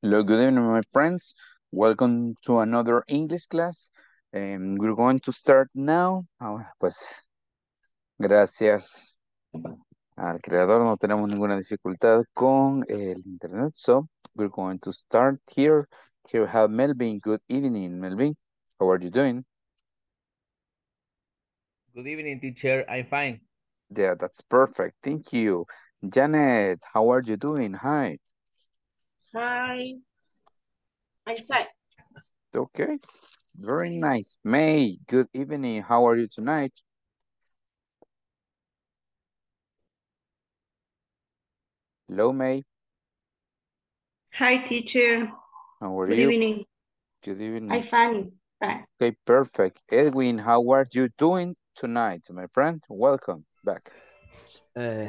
Hello, good evening, my friends. Welcome to another English class. Um, we're going to start now. Ahora, pues, gracias al creador, no tenemos ninguna dificultad con el internet. So, we're going to start here. Here we have Melvin. Good evening, Melvin. How are you doing? Good evening, teacher. I'm fine. Yeah, that's perfect. Thank you. Janet, how are you doing? Hi. Hi. I Isaac. Okay. Very nice. May, good evening. How are you tonight? Hello, May. Hi, teacher. How are good you? Good evening. Good evening. I'm fine. Bye. Okay, perfect. Edwin, how are you doing tonight, my friend? Welcome back. Uh,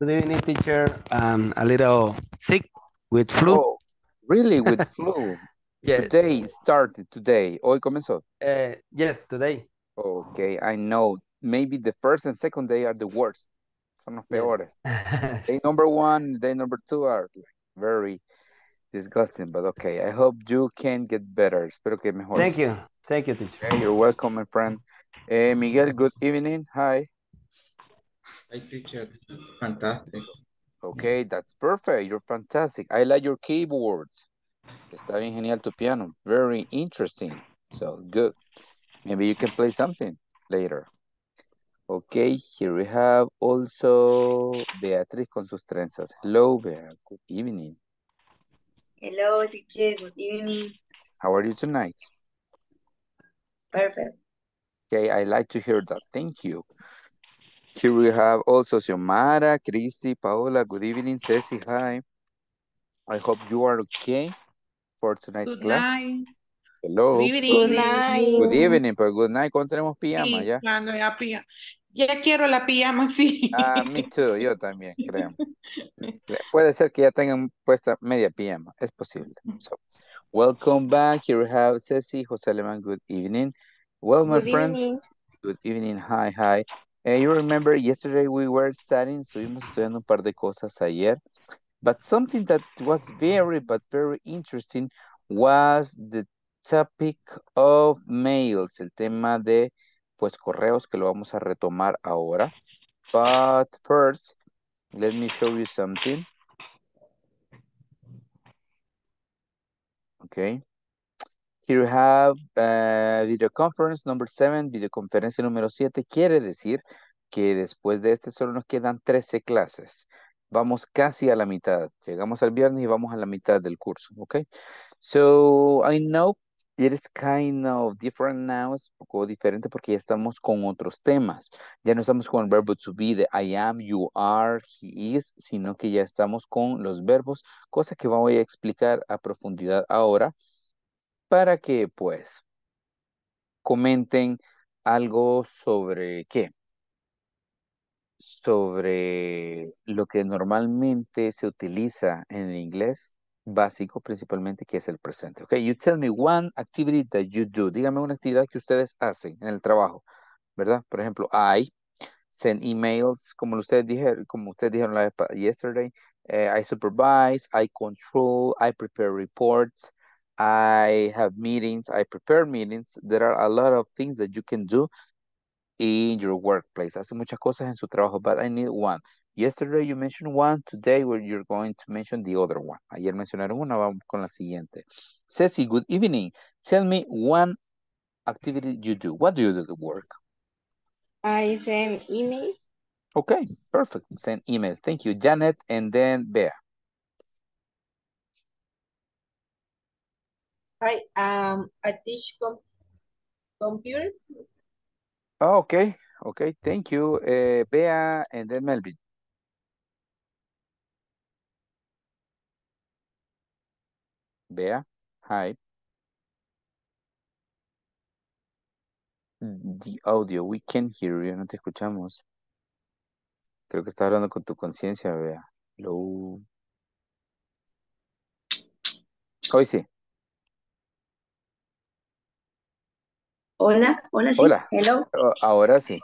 good evening, teacher. I'm a little sick, with flu. Oh, really, with flu. yes. Today started today. Hoy comenzó. Uh, yes, today. Okay, I know. Maybe the first and second day are the worst. Son los peores. Yes. day number one, day number two are very disgusting, but okay. I hope you can get better. Espero que mejor. Thank you. Thank you, teacher. Hey, you're welcome, my friend. Uh, Miguel, good evening. Hi. Hi, teacher. Fantastic. Okay, yeah. that's perfect. You're fantastic. I like your keyboard. Está bien genial tu piano. Very interesting. So good. Maybe you can play something later. Okay, here we have also Beatriz con sus trenzas. Hello, Bea. Good evening. Hello, teacher. Good evening. How are you tonight? Perfect. Okay, I like to hear that. Thank you. Here we have also Xiomara, Christy, Paola. Good evening, Ceci. Hi. I hope you are okay for tonight's class. Hello. Good evening. Good evening, good pues, good night. Cuando tenemos pijama sí, ya. Cuando ya pijama. Ya quiero la pijama, sí. Ah, me too. Yo también, creo. Puede ser que ya tengan puesta media pijama. Es posible. So, welcome back. Here we have Ceci, José Alemán. Good evening. Well, my friends. Good evening. Hi, hi. you remember yesterday we were studying, So estuvimos estudiando un par de cosas ayer, but something that was very, but very interesting was the topic of mails, el tema de, pues, correos, que lo vamos a retomar ahora. But first, let me show you something. Okay. Here we have uh, video conference number seven, videoconferencia número 7. Quiere decir que después de este solo nos quedan 13 clases. Vamos casi a la mitad. Llegamos al viernes y vamos a la mitad del curso, ¿ok? So, I know it is kind of different now. Es un poco diferente porque ya estamos con otros temas. Ya no estamos con el verbo to be de I am, you are, he is, sino que ya estamos con los verbos, cosa que voy a explicar a profundidad ahora para que pues comenten algo sobre qué. Sobre lo que normalmente se utiliza en el inglés básico principalmente que es el presente. Okay you tell me one activity that you do. Dígame una actividad que ustedes hacen en el trabajo, ¿verdad? Por ejemplo, I send emails, como ustedes dijeron, como ustedes dijeron la yesterday. Eh, I supervise, I control, I prepare reports, I have meetings, I prepare meetings. There are a lot of things that you can do in your workplace. Hace muchas cosas en su trabajo, but I need one. Yesterday you mentioned one, today where you're going to mention the other one. Ayer mencionaron una, vamos con la siguiente. Ceci, good evening. Tell me one activity you do. What do you do at work? I send emails. Okay, perfect. Send emails. Thank you, Janet, and then Bea. I um, I teach computer. Oh, okay. Okay, thank you. Eh, Bea and then Melvin. Bea, hi. The audio, we can hear you, no te escuchamos. Creo que estás hablando con tu conciencia, Bea. Lo... Hoy sí. Hola, hola, sí. Hola. Hello. Oh, ahora sí.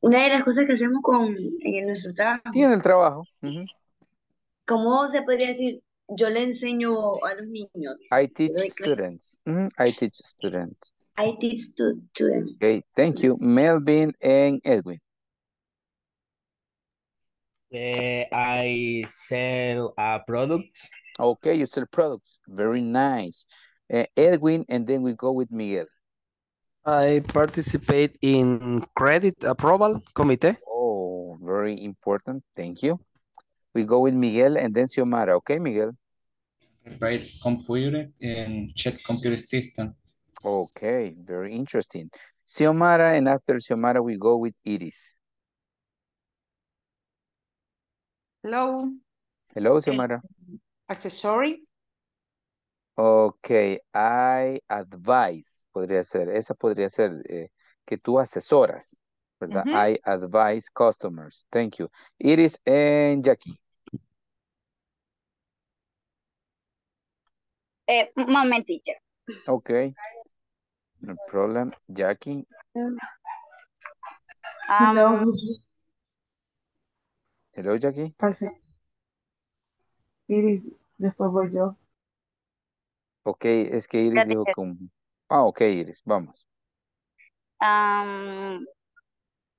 Una de las cosas que hacemos con, en nuestro trabajo. Sí, en el trabajo. ¿Cómo se podría decir? Yo le enseño a los niños. I teach students. I teach students. I teach students. Okay, thank you. Melvin and Edwin. Eh, I sell a product. Okay, you sell products. Very nice. uh, Edwin, and then we go with Miguel. I participate in credit approval committee. Oh, very important. Thank you. We go with Miguel and then Xiomara. Okay, Miguel? Provide computer and check computer system. Okay, very interesting. Xiomara, and after Xiomara, we go with Iris. Hello. Hello, Xiomara. Accessory. Ok, I advise, podría ser, esa podría ser eh, que tú asesoras, ¿verdad? I advise customers, thank you. Iris and Jackie. Eh, moment, teacher. Ok, no problem. Jackie. Hello. Hello, Jackie. Iris, después voy yo. Ok, es que Iris dijo como... Ah, ok, Iris, vamos.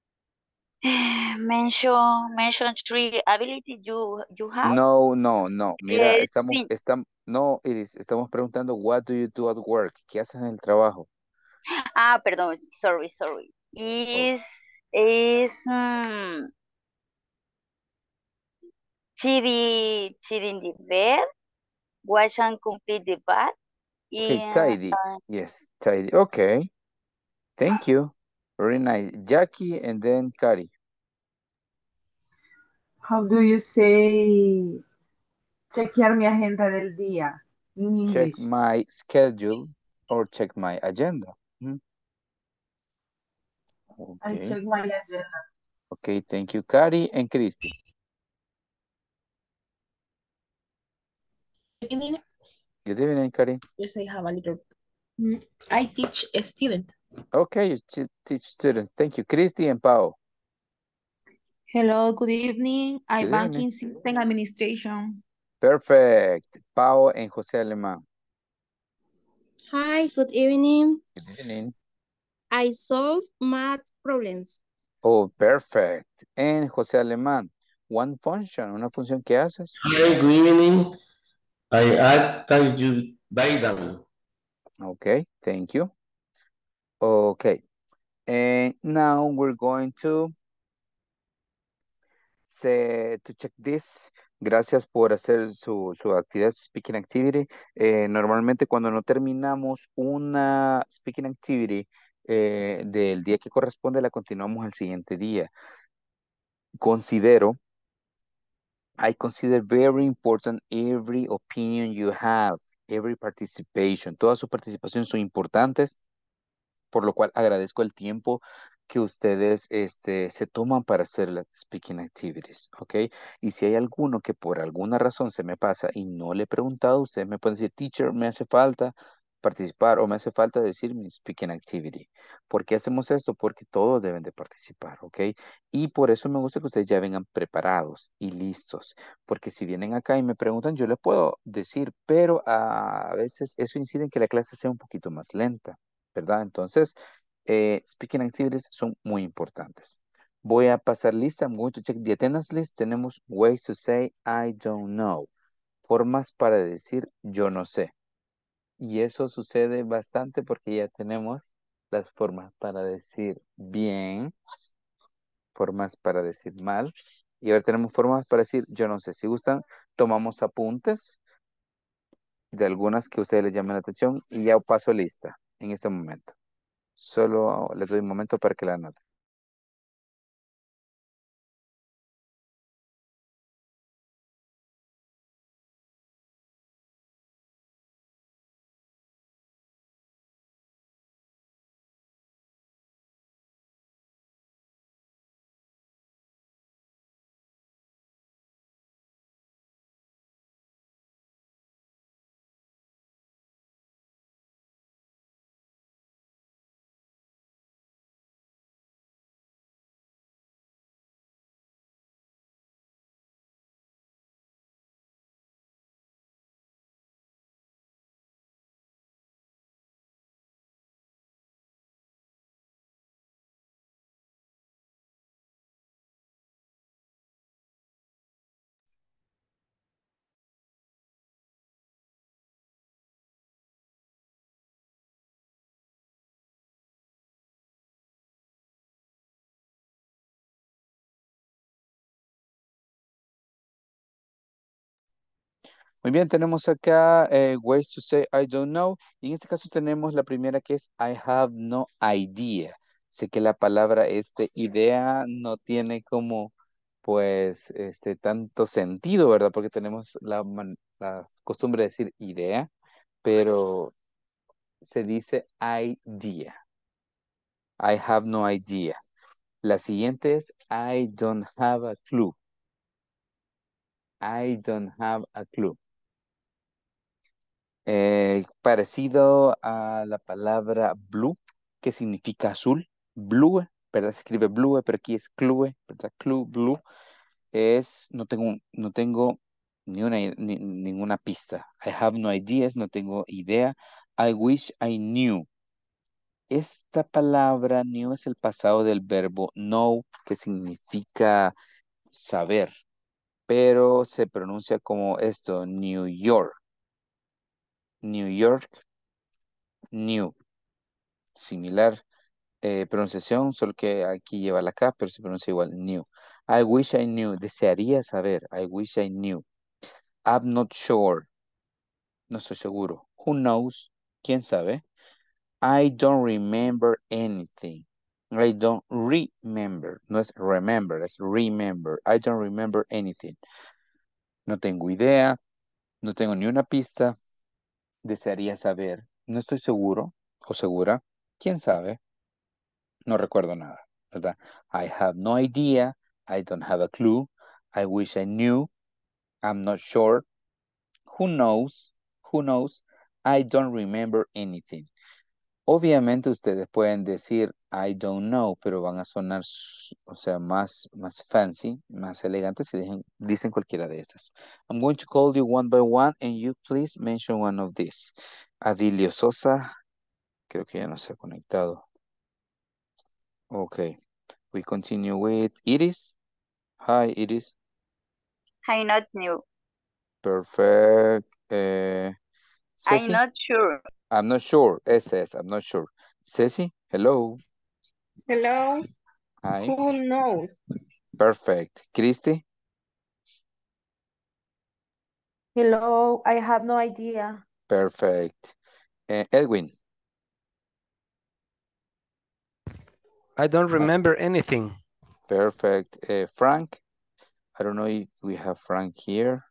mention, mention three ability you, you have. No, no, no. Mira, estamos, estamos, no, Iris, estamos preguntando what do you do at work? ¿Qué haces en el trabajo? Ah, perdón, sorry, sorry. Is, oh. is, um, mm, she, bed? wash and complete the bath. Okay, tidy. Uh, yes, tidy. Okay. Thank you. Very nice. Jackie and then Kari. How do you say chequear mi agenda del día? Check my schedule or check my agenda. Hmm? Okay. I check my agenda. Okay, thank you, Kari and Christy. Good evening. Good evening, Karin. Yes, I have a little. Mm, I teach a student. Okay, you teach students. Thank you, Christy and Pao. Hello, good evening. Good I in system administration. Perfect. Pao and Jose Alemán. Hi, good evening. Good evening. I solve math problems. Oh, perfect. And José Alemán, one function, una función que haces. Hi, good evening. I add you Okay, thank you. Okay, and eh, now we're going to say check this. Gracias por hacer su, su actividad speaking activity. Eh, normalmente cuando no terminamos una speaking activity eh, del día que corresponde la continuamos el siguiente día. Considero I consider very important every opinion you have, every participation. Todas sus participaciones son importantes, por lo cual agradezco el tiempo que ustedes este, se toman para hacer las speaking activities, ¿ok? Y si hay alguno que por alguna razón se me pasa y no le he preguntado, ustedes me pueden decir, teacher, me hace falta participar o me hace falta decir mi speaking activity. ¿Por qué hacemos esto? Porque todos deben de participar, ¿ok? Y por eso me gusta que ustedes ya vengan preparados y listos, porque si vienen acá y me preguntan, yo les puedo decir, pero a veces eso incide en que la clase sea un poquito más lenta, ¿verdad? Entonces, eh, speaking activities son muy importantes. Voy a pasar lista, I'm going to check the attendance list. Tenemos ways to say I don't know. Formas para decir yo no sé. Y eso sucede bastante porque ya tenemos las formas para decir bien, formas para decir mal, y ahora tenemos formas para decir, yo no sé, si gustan, tomamos apuntes de algunas que a ustedes les llamen la atención y ya paso lista en este momento. Solo les doy un momento para que la anoten. Muy bien, tenemos acá eh, ways to say I don't know. Y en este caso tenemos la primera que es I have no idea. Sé que la palabra este idea no tiene como pues este tanto sentido, ¿verdad? Porque tenemos la, la costumbre de decir idea, pero se dice idea. I have no idea. La siguiente es I don't have a clue. I don't have a clue. Eh, parecido a la palabra blue, que significa azul, blue, ¿verdad? Se escribe blue, pero aquí es clue, ¿verdad? Clue, blue. Es, no tengo, no tengo ni una, ninguna pista. I have no ideas, no tengo idea. I wish I knew. Esta palabra new es el pasado del verbo know, que significa saber, pero se pronuncia como esto, New York. New York, New. Similar eh, pronunciación, solo que aquí lleva la K, pero se pronuncia igual, New. I wish I knew, desearía saber, I wish I knew. I'm not sure, no estoy seguro. Who knows, quién sabe. I don't remember anything. I don't remember. No es remember, es remember. I don't remember anything. No tengo idea, no tengo ni una pista, desearía saber, no estoy seguro o segura, quién sabe, no recuerdo nada, ¿verdad? I have no idea, I don't have a clue, I wish I knew, I'm not sure, who knows, who knows, I don't remember anything. Obviamente ustedes pueden decir I don't know, pero van a sonar, o sea, más, más fancy, más elegante si dicen cualquiera de estas. I'm going to call you one by one and you please mention one of these. Adilio Sosa, creo que ya no se ha conectado. Okay, we continue with Iris. Hi, Iris. Hi, not new. Perfect. Eh, I'm not sure. I'm not sure. SS. I'm not sure. Ceci, hello. Hello. Hi. Who knows? Perfect. Christy? Hello, I have no idea. Perfect. Uh, Edwin? I don't remember anything. Perfect. Uh, Frank? I don't know if we have Frank here.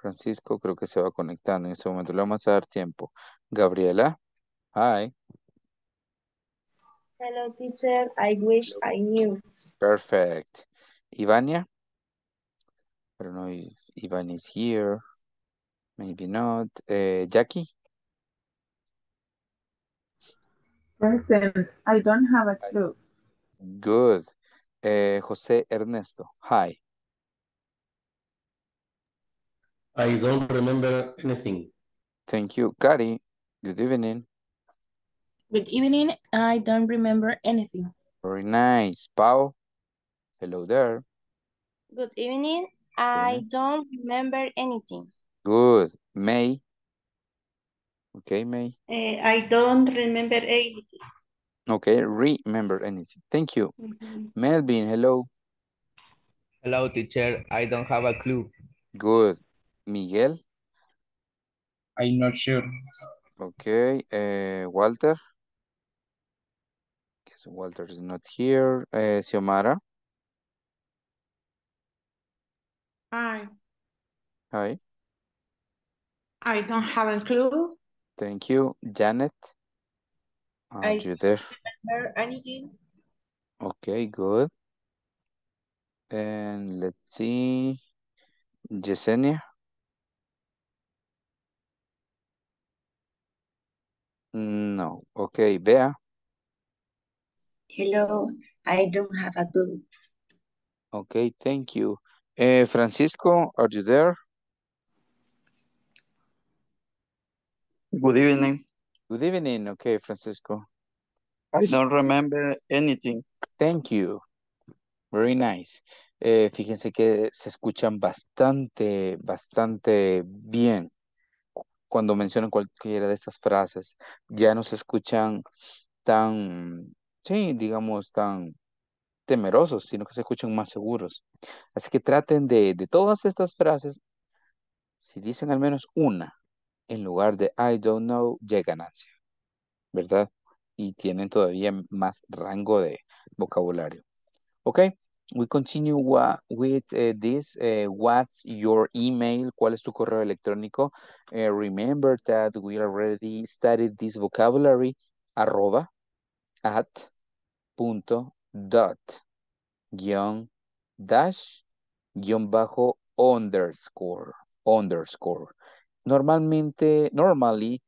Francisco creo que se va conectando en este momento. Le vamos a dar tiempo. Gabriela, hi. Hello, teacher. I wish I knew. Perfect. Ivania? I don't know if Ivan is here. Maybe not. Uh, Jackie? Present. I don't have a clue. Good. Uh, eh, Jose Ernesto, hi. I don't remember anything. Thank you. Gary, Good evening. Good evening. I don't remember anything. Very nice. Pau, hello there. Good evening. I don't remember anything. Good. May. Okay, May. Uh, I don't remember anything. Okay, remember anything. Thank you. Mm -hmm. Melvin, hello. Hello, teacher. I don't have a clue. Good. Miguel? I'm not sure. Okay, uh, Walter. Guess Walter is not here. Uh, Xiomara. Hi. Hi. I don't have a clue. Thank you. Janet. Are I you there? remember anything. Okay, good. And let's see. Yesenia. Mm, no. Okay, Bea. Hello, I don't have a clue. Okay, thank you. Eh, Francisco, are you there? Good evening. Good evening. Okay, Francisco. I don't remember anything. Thank you. Very nice. Eh, fíjense que se escuchan bastante, bastante bien cuando mencionan cualquiera de estas frases. Ya no se escuchan tan, sí, digamos, tan temerosos, sino que se escuchan más seguros. Así que traten de, de todas estas frases, si dicen al menos una, en lugar de I don't know, ya hay ganancia, ¿verdad? Y tienen todavía más rango de vocabulario. ¿Ok? we continue with uh, this. Uh, what's your email? ¿Cuál es tu correo electrónico? Uh, remember that we already studied this vocabulary. Arroba, at, punto, dot, guión, dash, guión bajo, underscore, underscore. Normalmente, normally,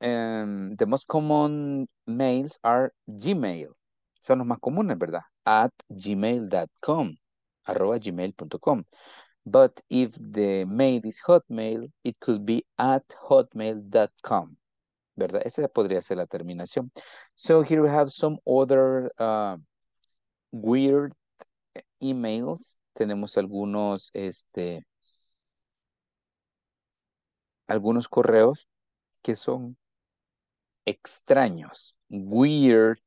um, the most common mails are Gmail. son los más comunes, ¿verdad? At gmail.com, arroba gmail.com. But if the mail is hotmail, it could be at hotmail.com. ¿Verdad? Esa podría ser la terminación. So here we have some other uh, weird emails. Tenemos algunos, este, algunos correos que son extraños, weird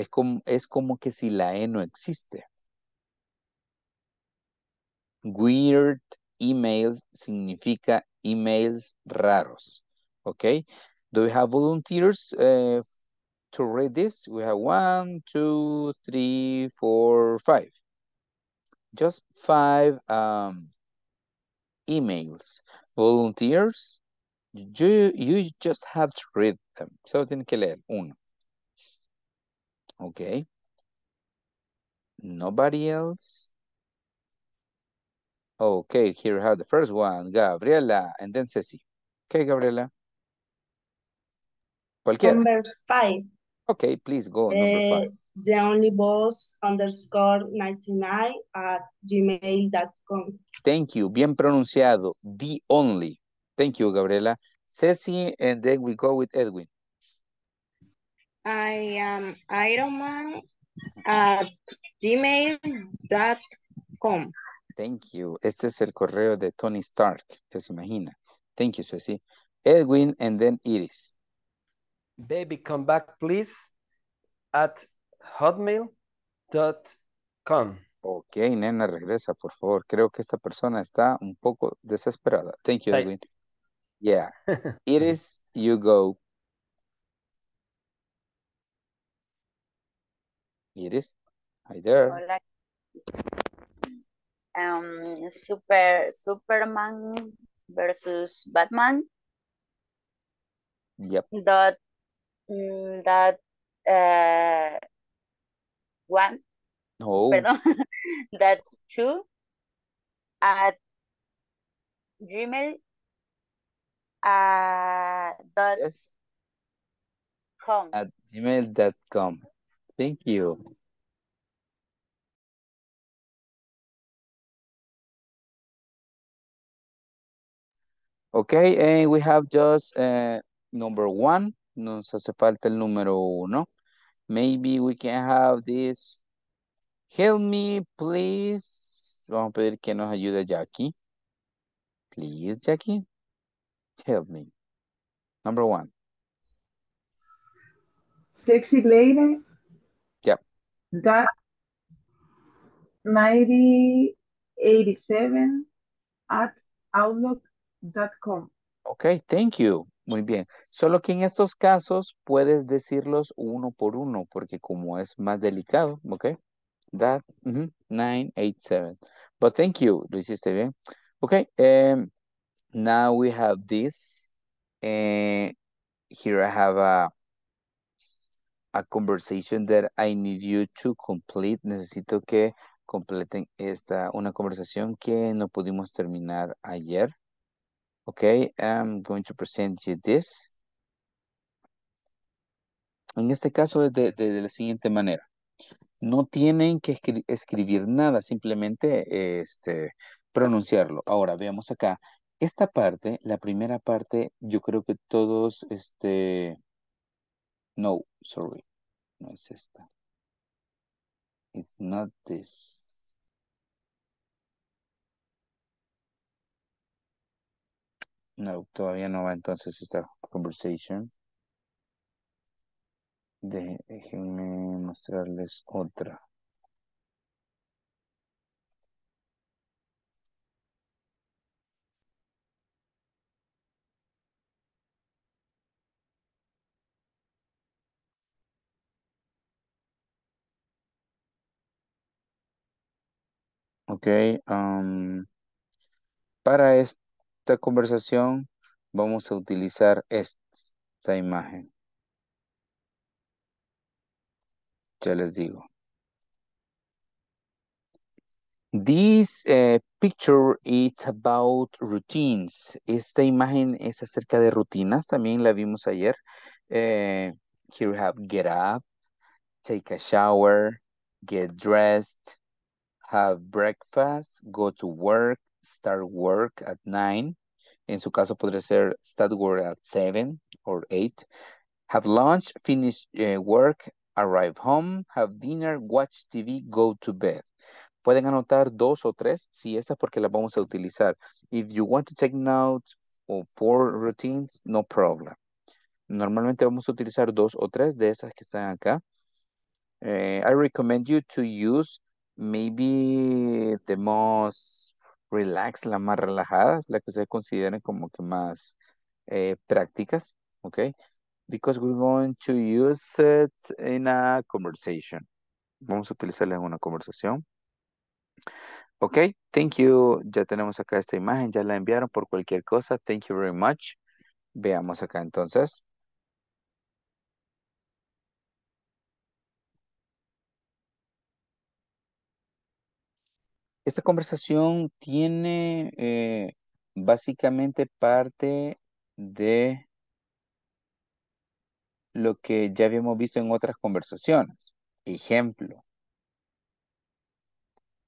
es como, es como que si la E no existe. Weird emails significa emails raros. Okay. Do we have volunteers eh, to read this? We have one, two, three, four, five. Just five um, emails. Volunteers, you, you just have to read them. Solo tienen que leer uno. Okay. Nobody else? Okay, here we have the first one, Gabriela, and then Ceci. Okay, Gabriela. Cualquiera. Number five. Okay, please go. Uh, number uh, five. The only boss underscore 99 at gmail.com. Thank you. Bien pronunciado. The only. Thank you, Gabriela. Ceci, and then we go with Edwin. I am Ironman at gmail.com. Thank you. Este es el correo de Tony Stark, que se imagina. Thank you, Ceci. Edwin and then Iris. Baby, come back, please, at hotmail.com. Ok, nena, regresa, por favor. Creo que esta persona está un poco desesperada. Thank you, Edwin. Yeah. Iris, you go. Iris. Hi there. Hola. Um, super, Superman versus Batman. Yep. That, mm, that, uh, one. No. Perdón. that two at Gmail uh, dot yes. com. At gmail.com. Thank you. Okay, and we have just uh, number one. Nos hace falta el número uno. Maybe we can have this. Help me, please. Vamos a pedir que nos ayude Jackie. Please, Jackie. Help me. Number one. Sexy lady. That at outlook.com. Ok, thank you. Muy bien. Solo que en estos casos puedes decirlos uno por uno, porque como es más delicado, ok. That 987. But thank you, lo hiciste bien. Ok, em, now we have this. Eh, here I have a a conversation that I need you to complete. Necesito que completen esta, una conversación que no pudimos terminar ayer. Okay, I'm going to present you this. En este caso es de, la siguiente manera. No tienen que escribir nada, simplemente este, pronunciarlo. Ahora, veamos acá. Esta parte, la primera parte, yo creo que todos este, no, sorry. No es esta. It's not this. No, todavía no va entonces esta conversation. Déjenme mostrarles otra. Ok, para esta conversación vamos a utilizar esta imagen. Ya les digo. This eh, picture is about routines. Esta imagen es acerca de rutinas. También la vimos ayer. Eh, here we have get up, take a shower, get dressed, have breakfast, go to work, start work at nine. En su caso podría ser start work at 7 or eight. Have lunch, finish eh, work, arrive home, have dinner, watch TV, go to bed. Pueden anotar dos o tres si sí, porque las vamos a utilizar. If you want to take notes or four routines, no problem. Normalmente vamos a utilizar dos o tres de esas que están acá. Eh, I recommend you to use Maybe the most relaxed, la más relajada, la que ustedes consideren como que más eh, prácticas, ¿ok? Because we're going to use it in a conversation. Vamos a utilizarla en una conversación. Ok, thank you. Ya tenemos acá esta imagen, ya la enviaron por cualquier cosa. Thank you very much. Veamos acá entonces. Esta conversación tiene eh, básicamente parte de lo que ya habíamos visto en otras conversaciones. Ejemplo.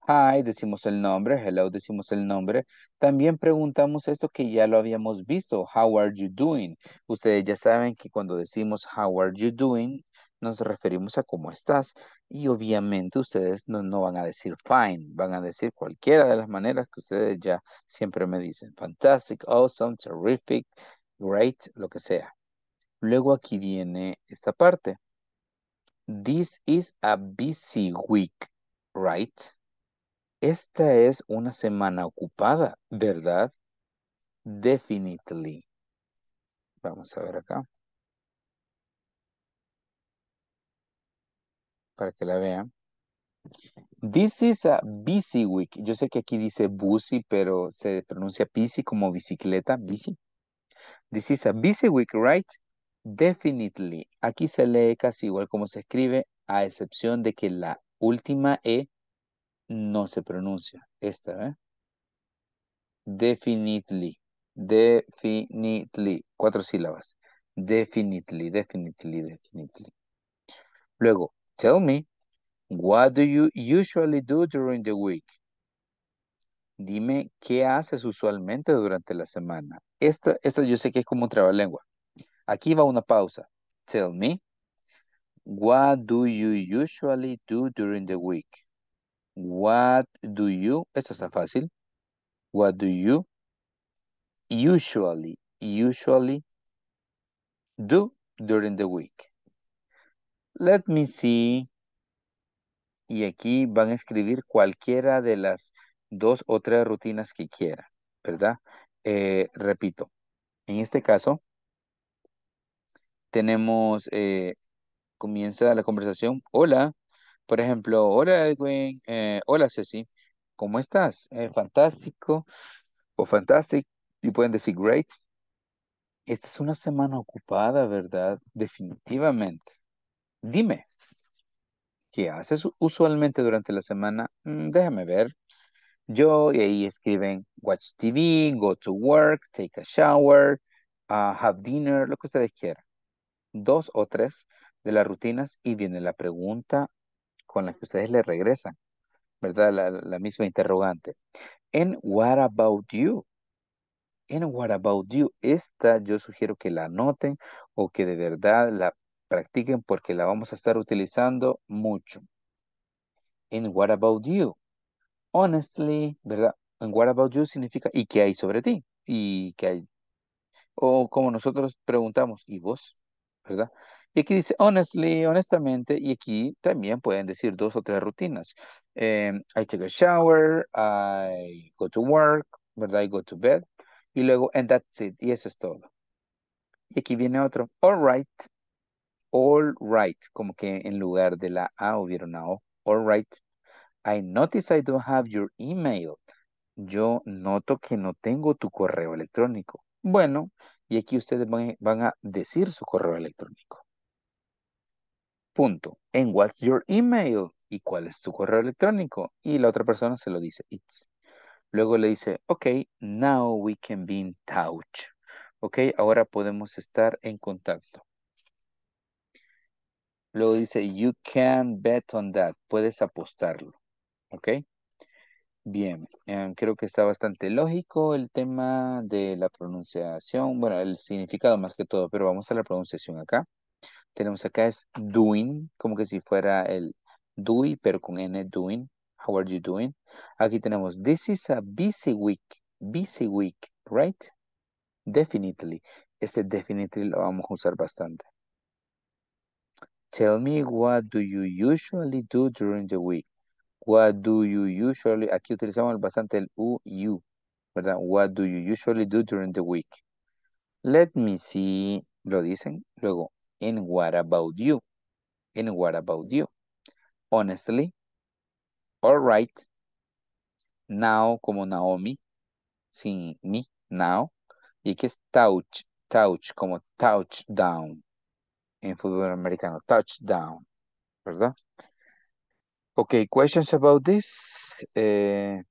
Hi, decimos el nombre. Hello, decimos el nombre. También preguntamos esto que ya lo habíamos visto. How are you doing? Ustedes ya saben que cuando decimos how are you doing, nos referimos a cómo estás. Y obviamente ustedes no, van a decir fine, van a decir cualquiera de las maneras que ustedes ya siempre me dicen. Fantastic, awesome, terrific, great, lo que sea. Luego aquí viene esta parte. This is a busy week, right? Esta es una semana ocupada, ¿verdad? Definitely. Vamos a ver acá. para que la vean. This is a busy week. Yo sé que aquí dice busy, pero se pronuncia busy como bicicleta, busy. This is a busy week, right? Definitely. Aquí se lee casi igual como se escribe, a excepción de que la última E no se pronuncia. Esta, ¿eh? Definitely. Definitely. Cuatro sílabas. Definitely, definitely, definitely. Luego, Tell me, what do you usually do during the week? Dime, ¿qué haces usualmente durante la semana? Esta, esta yo sé que es como un trabalengua. Aquí va una pausa. Tell me, what do you usually do during the week? What do you, esto está fácil. What do you usually, usually do during the week? Let me see. Y aquí van a escribir cualquiera de las dos o tres rutinas que quieran, ¿verdad? Eh, repito, en este caso, tenemos, eh, comienza la conversación, hola, por ejemplo, hola Edwin, eh, hola Ceci, ¿cómo estás? fantástico o fantastic, y pueden decir great. Esta es una semana ocupada, ¿verdad? Definitivamente. Dime, ¿qué haces usualmente durante la semana? Mm, déjame ver. Yo, y ahí escriben watch TV, go to work, take a shower, ah, have dinner, lo que ustedes quieran. Dos o tres de las rutinas y viene la pregunta con la que ustedes le regresan, ¿verdad? La, la misma interrogante. And what about you? And what about you? Esta yo sugiero que la anoten o que de verdad la practiquen porque la vamos a estar utilizando mucho. En what about you? Honestly, ¿verdad? En what about you significa ¿y qué hay sobre ti? ¿Y qué hay? O como nosotros preguntamos, ¿y vos? ¿Verdad? Y aquí dice honestly, honestamente, y aquí también pueden decir dos o tres rutinas. Em, I take a shower, I go to work, ¿verdad? I go to bed. Y luego, and that's it, y eso es todo. Y aquí viene otro. All right, all right, como que en lugar de la A hubiera una O. All right. I notice I don't have your email. Yo noto que no tengo tu correo electrónico. Bueno, y aquí ustedes van, a decir su correo electrónico. Punto. En what's your email? ¿Y cuál es tu correo electrónico? Y la otra persona se lo dice, it's. Luego le dice, ok, now we can be in touch. Ok, ahora podemos estar en contacto. Luego dice, you can bet on that. Puedes apostarlo. ¿Ok? Bien, eh, creo que está bastante lógico el tema de la pronunciación. Bueno, el significado más que todo, pero vamos a la pronunciación acá. Tenemos acá es doing, como que si fuera el doy, pero con N doing. How are you doing? Aquí tenemos, this is a busy week. Busy week, right? Definitely. Este definitely lo vamos a usar bastante. Tell me, what do you usually do during the week? What do you usually, aquí utilizamos bastante el u, you, ¿verdad? What do you usually do during the week? Let me see, lo dicen. Luego, and what about you? And what about you? Honestly, all right. Now, como Naomi, sin me, now. Y que es touch, touch, como touchdown. en fútbol americano. Touchdown, ¿verdad? Ok, questions about this. Eh,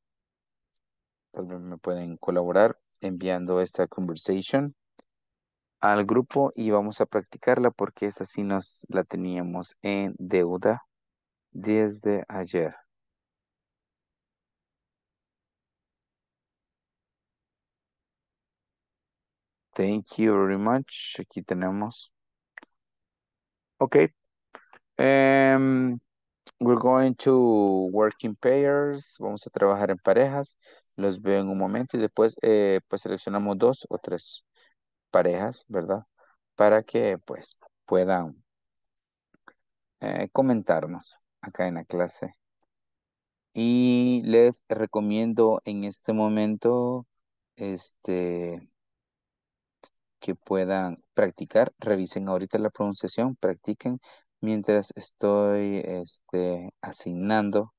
tal vez me pueden colaborar enviando esta conversation al grupo y vamos a practicarla porque es sí nos la teníamos en deuda desde ayer. Thank you very much. Aquí tenemos. Okay. Em, we're going to work in pairs. Vamos a trabajar en parejas. Los veo en un momento y después eh, pues seleccionamos dos o tres parejas, ¿verdad? Para que pues puedan eh, comentarnos acá en la clase. Y les recomiendo en este momento este que puedan practicar, revisen ahorita la pronunciación, practiquen mientras estoy este, asignando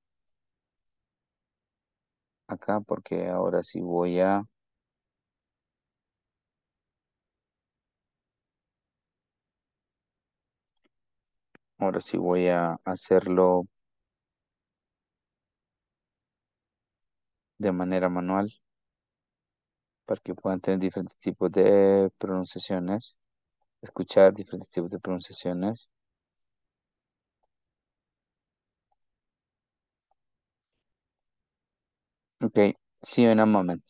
acá porque ahora sí voy a ahora sí voy a hacerlo de manera manual que puedan tener diferentes tipos de pronunciaciones, escuchar diferentes tipos de pronunciaciones. Ok. see you in a moment.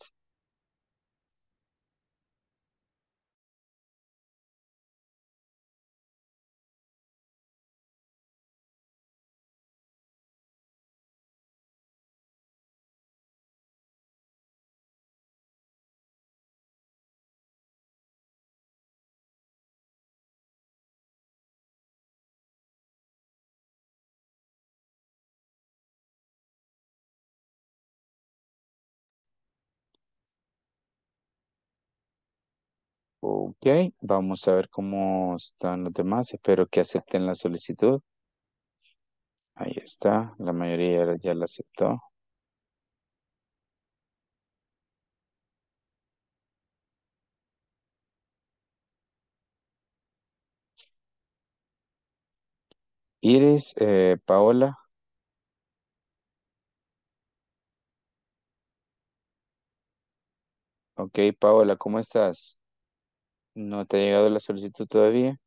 Ok, vamos a ver cómo están los demás. Espero que acepten la solicitud. Ahí está, la mayoría ya la aceptó. Iris, eh, Paola. Ok, Paola, ¿cómo estás? No te ha llegado la solicitud todavía.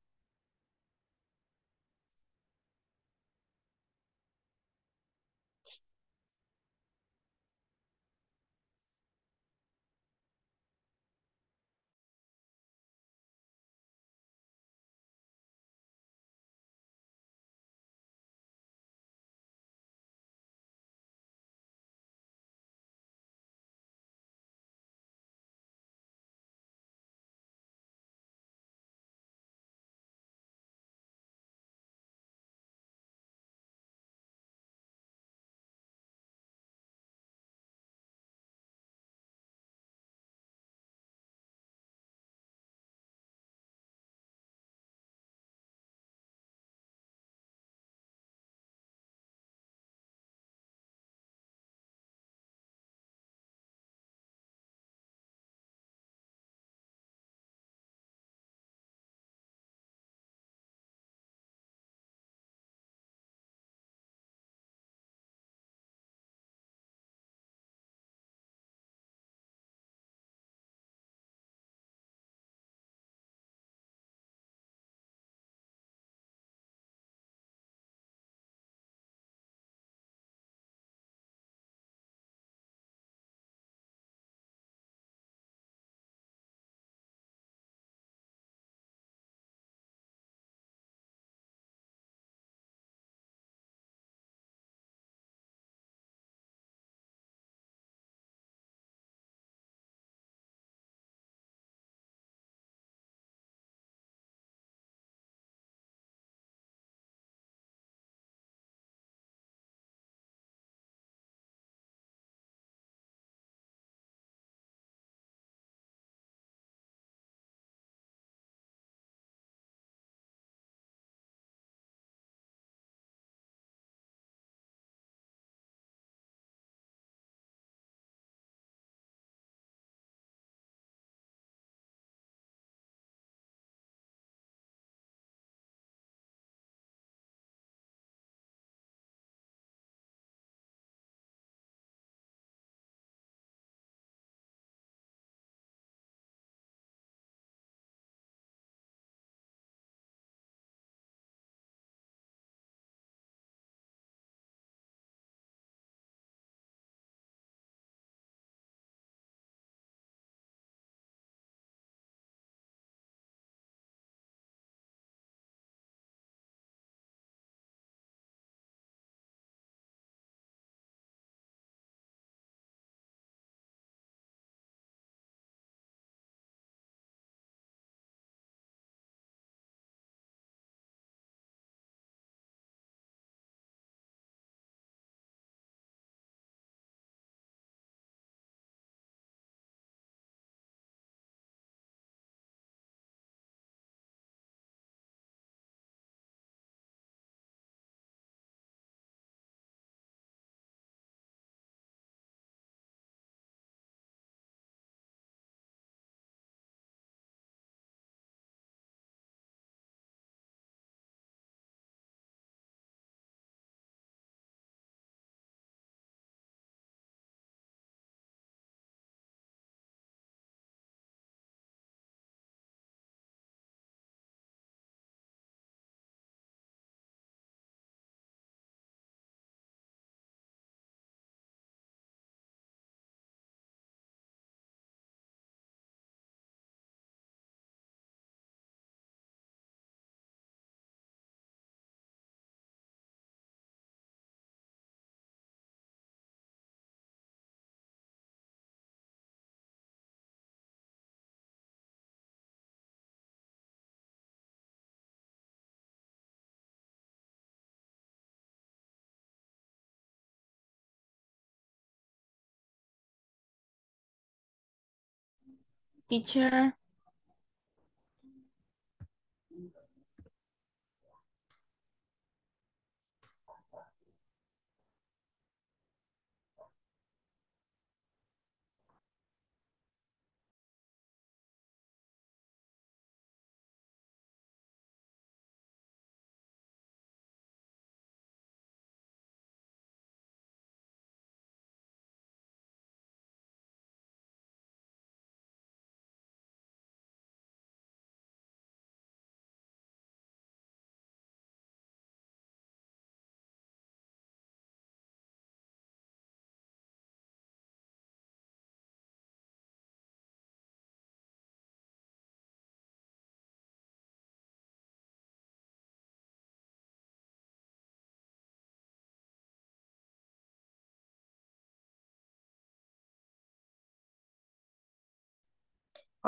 teacher.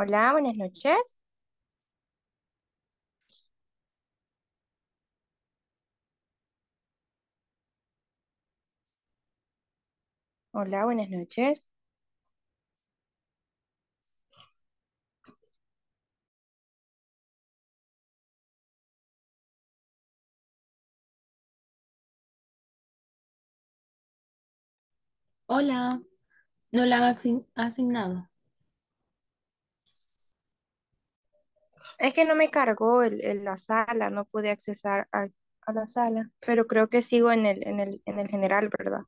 Hola, buenas noches. Hola, buenas noches. Hola, no la han asignado. Es que no me cargó el, la sala, no pude accesar a, la sala, pero creo que sigo en el, en el, en el general, ¿verdad?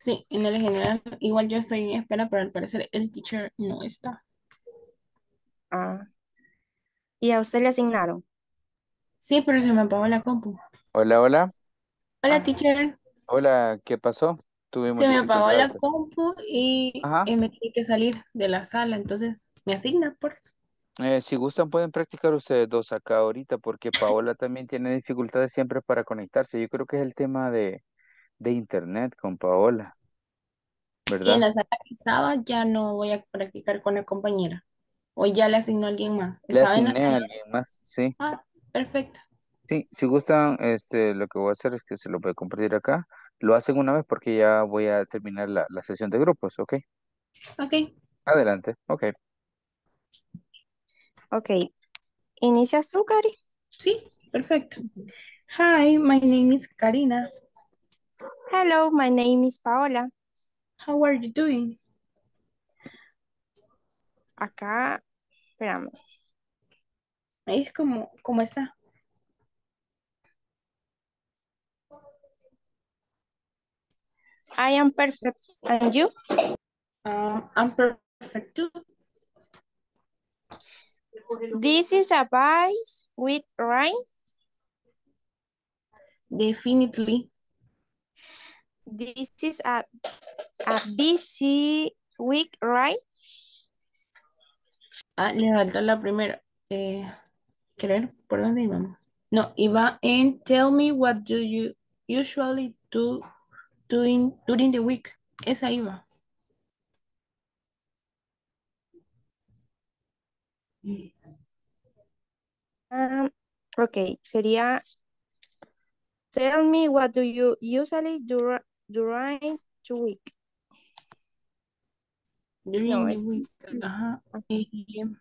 Sí, en el general, igual yo estoy en espera, pero al parecer el teacher no está. Ah. ¿Y a usted le asignaron? Sí, pero se me apagó la compu. Hola, hola. Hola, ah. teacher. Hola, ¿qué pasó? Tuvimos se me apagó la compu y, eh, me tuve que salir de la sala, entonces me asigna, por eh, si gustan, pueden practicar ustedes dos acá ahorita, porque Paola también tiene dificultades siempre para conectarse. Yo creo que es el tema de, internet con Paola. ¿verdad? en la sala ya no voy a practicar con la compañera. O ya le asignó a alguien más. Le asigné a alguien más, sí. Ah, perfecto. Sí, si gustan, este, lo que voy a hacer es que se lo voy a compartir acá. Lo hacen una vez porque ya voy a terminar la, la sesión de grupos, ¿ok? Ok. Adelante, ok. Ok. ¿Inicias tú, Cari? Sí, perfecto. Hi, my name is Karina. Hello, my name is Paola. How are you doing? Acá, espérame. es como, como I am perfect. And you? Um, I'm perfect too. This is a vice with right? Definitely. This is a, busy week, right? Ah, le faltó la primera. Eh, ¿por dónde íbamos? No, iba en tell me what do you usually do doing, during the week. Esa iba. Mm. Um, okay, sería, tell me what do you usually do during the week? During no, the week, uh eh, -huh.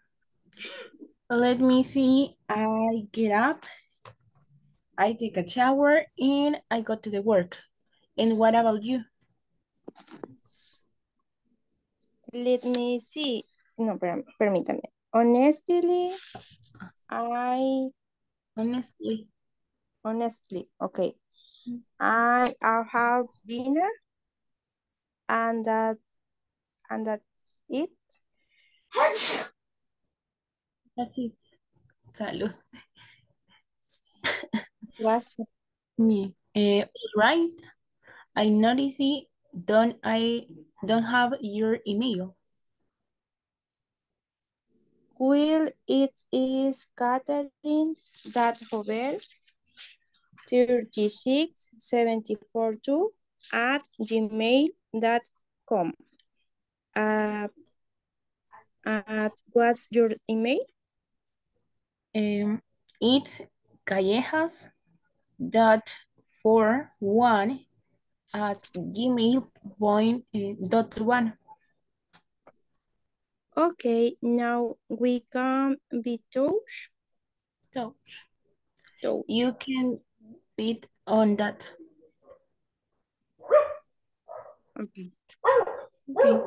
Let me see, I get up, I take a shower, and I go to the work. And what about you? Let me see, no, permítame. Honestly, I... Honestly. Honestly, okay. I, I have dinner and that and that's it. That's it. Salud. Gracias. Me. Yeah. Uh, all right. I noticed it. Don't I don't have your email. Will it is Catherine that hover 36742 at gmail.com. Uh, at what's your email? Um, it's callejas dot four one at gmail point eh, dot one. Okay, now we can be touch. Touch. touch. You can beat on that. Okay. okay.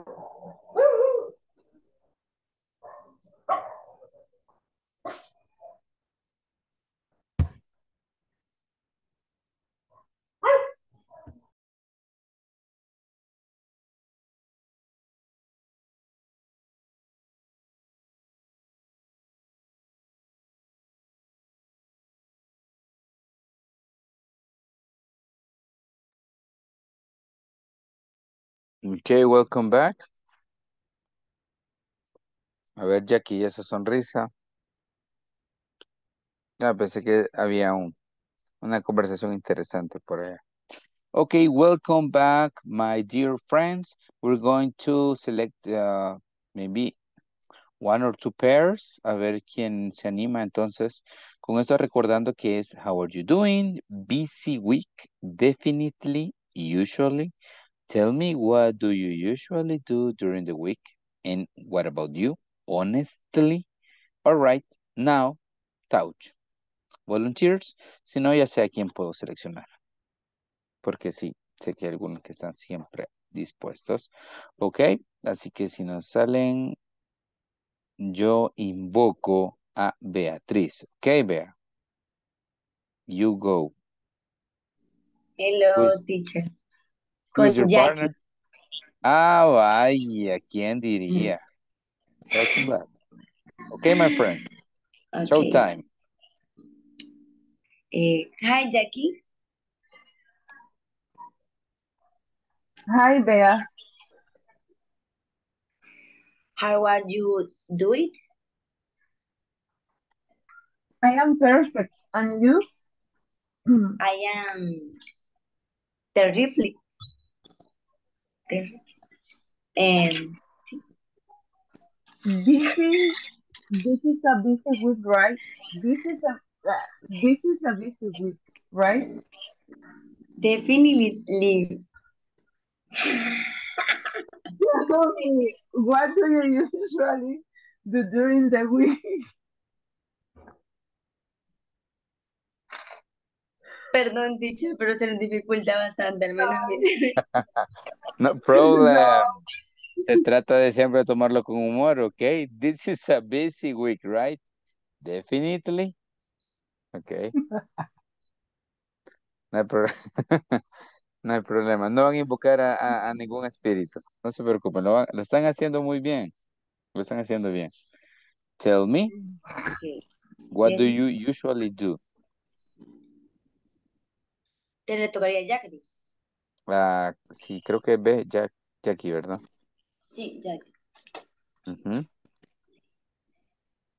Okay, welcome back. A ver, Jackie, esa sonrisa. Ah, pensé que había una conversación interesante por allá. Okay, welcome back, my dear friends. We're going to select uh, maybe one or two pairs. A ver quién se anima entonces. Con esto recordando que es how are you doing, busy week, definitely, usually. Tell me, what do you usually do during the week? And what about you? Honestly? All right, now, touch. Volunteers, si no, ya sé a quién puedo seleccionar. Porque sí, sé que hay algunos que están siempre dispuestos. Ok, así que si nos salen, yo invoco a Beatriz. Ok, Bea. You go. Hello, pues teacher. Who's your Jackie. partner? Ah, vaya, ¿quién diría? okay, my friend. Okay. Showtime. Uh, hi, Jackie. Hi there. How are you do it? I am perfect. And you? I am terrific them. And this is this is a busy week, right? This is a this is a busy week, right? Definitely. what do you usually do during the week? Perdón, dicho, pero se le dificulta bastante, al menos. no problem. Se trata de siempre tomarlo con humor, ¿ok? This is a busy week, right? Definitely. Ok. No hay, no problema. No van a invocar a, ningún espíritu. No se preocupen. Lo, están haciendo muy bien. Lo están haciendo bien. Tell me. Okay. What do you usually do? le tocaría Jackie. Ah, sí, creo que ve Jack, Jackie, ¿verdad? Sí, Jackie. Uh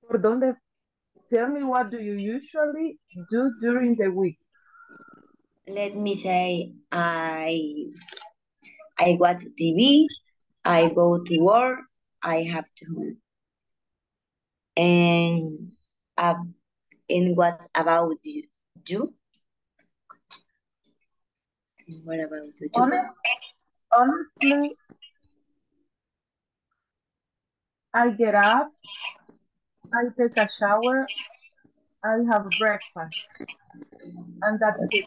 ¿Por dónde? Tell me what do you usually do during the week? Let me say I I watch TV, I go to work, I have to home. And, uh, and what about you? What about the honestly, I get up, I take a shower, I have breakfast, and that's it.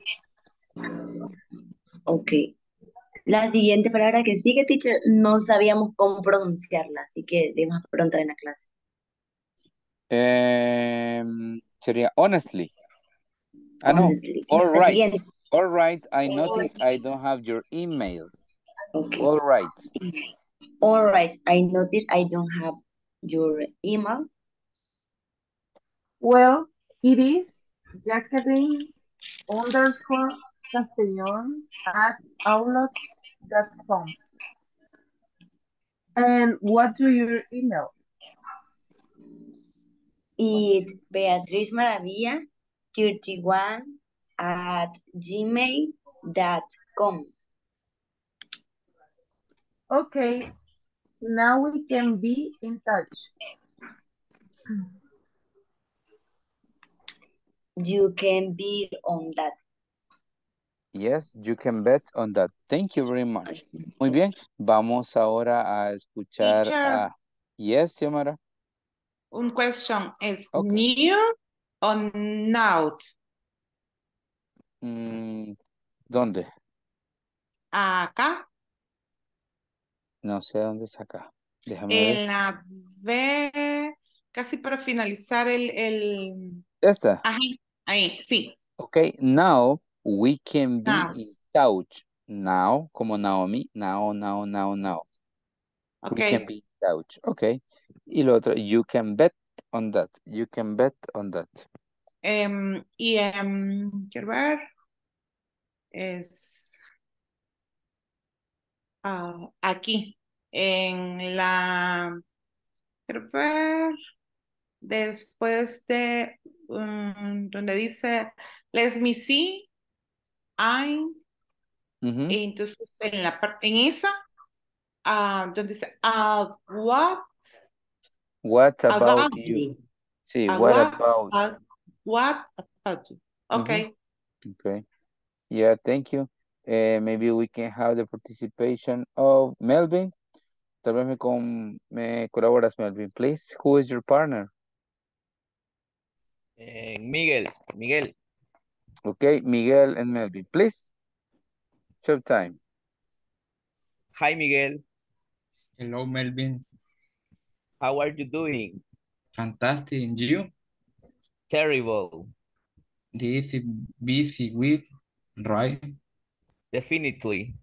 Ok. La siguiente palabra que sigue, teacher, no sabíamos cómo pronunciarla, así que le más pronto en la clase. Eh, sería honestly. Ah, honestly. no. All right. All right, I noticed I don't have your email. Okay. All right. All right, I noticed I don't have your email. Well, it is Jacqueline underscore Castellón at outlook.com. And what do your email? It Beatriz Maravilla 31 at gmail.com. Okay, now we can be in touch. You can be on that. Yes, you can bet on that. Thank you very much. Muy bien, vamos ahora a escuchar a... Yes, Yamara. Un question, Is new or not? Mm, ¿Dónde? Acá. No sé dónde es acá. Déjame en la B, casi para finalizar el... el... ahí, sí. Ok, now we can be now. in touch. Now, como Naomi. Now, now, now, now. Okay. We can be in touch. Ok. Y lo otro, you can bet on that. You can bet on that. Em, y em, quiero ver es ah, aquí, en la, después de, um, donde dice, let me see, I entonces en la parte, en esa, ah, donde dice, ah, what, what about, you? Sí, what, about, what about you? Okay. Okay. Yeah, thank you. Eh, maybe we can have the participation of Melvin. Tal vez me, con, me colaboras, Melvin, please. Who is your partner? Eh, Miguel, Miguel. Okay, Miguel and Melvin, please. Show time. Hi, Miguel. Hello, Melvin. How are you doing? Fantastic, and you? Terrible. This is busy week right? Definitely.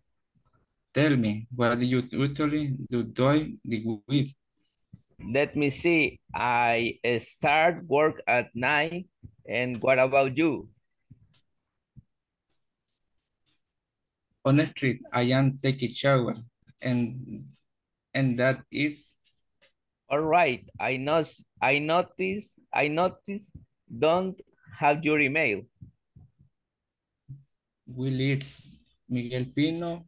Tell me, what do you usually do during the week? Let me see. I start work at nine. And what about you? On the street, I am taking shower, and and that is. All right. I notice. I notice. I notice. Don't have your email we eat Miguel Pino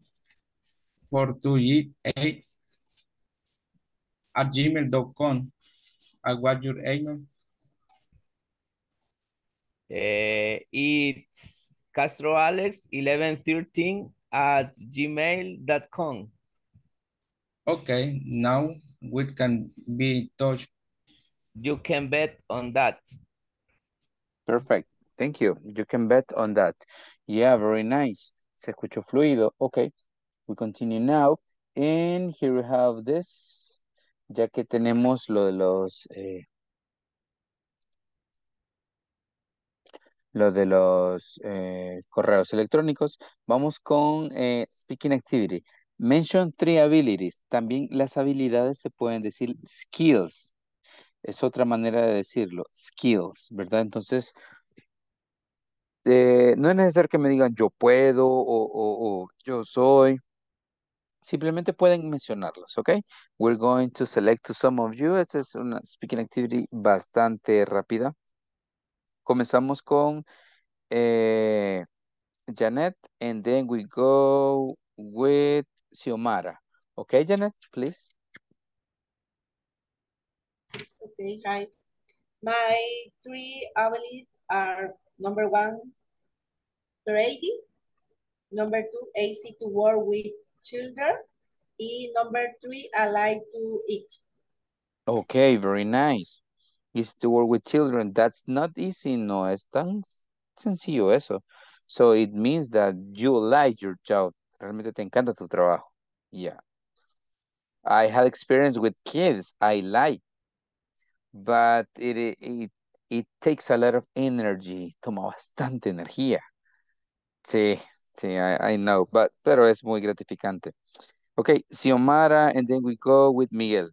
for two eight at gmail.com. I what your email? Uh, it's Castro Alex 1113 at gmail.com. Okay, now we can be in touch. You can bet on that. Perfect. Thank you. You can bet on that. Yeah, very nice. Se escuchó fluido. Okay. We continue now. And here we have this. Ya que tenemos lo de los... Eh, lo de los eh, correos electrónicos. Vamos con eh, Speaking Activity. Mention three abilities. También las habilidades se pueden decir skills. Es otra manera de decirlo. Skills, ¿verdad? Entonces, eh, no es necesario que me digan yo puedo o, yo soy. Simplemente pueden mencionarlos, ¿ok? We're going to select some of you. Esta es una speaking activity bastante rápida. Comenzamos con eh, Janet and then we go with Xiomara. ¿Ok, Janet, please? Okay, hi. My three abilities are Number one, Brady. Number two, AC to work with children. and number three, I like to eat. Okay, very nice. Is to work with children. That's not easy, no es tan sencillo eso. So it means that you like your job. Realmente te encanta tu trabajo. Yeah. I had experience with kids. I like. But it, it It takes a lot of energy. Toma bastante energía. Sí, sí, I, know, but, pero es muy gratificante. Ok, Xiomara, and then we go with Miguel.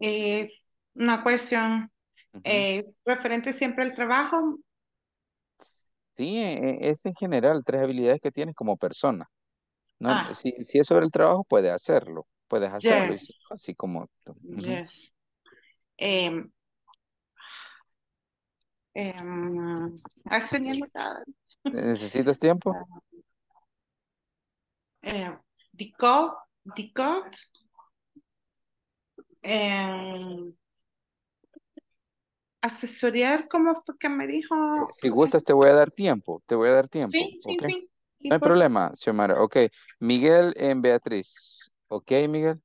Eh, una cuestión. ¿Es ¿Referente siempre al trabajo? Sí, e, e, es en general tres habilidades que tienes como persona. No, ah. si, si, es sobre el trabajo, puedes hacerlo. Puedes hacerlo, así como... Yes. Em, em, ¿Necesitas tiempo? Eh, decode, decode. ¿cómo fue que me dijo? Eh, si gustas, te voy a dar tiempo, te voy a dar tiempo. Sí, sí, sí, no hay problema, Xiomara. Ok, Miguel en Beatriz. Ok, Miguel.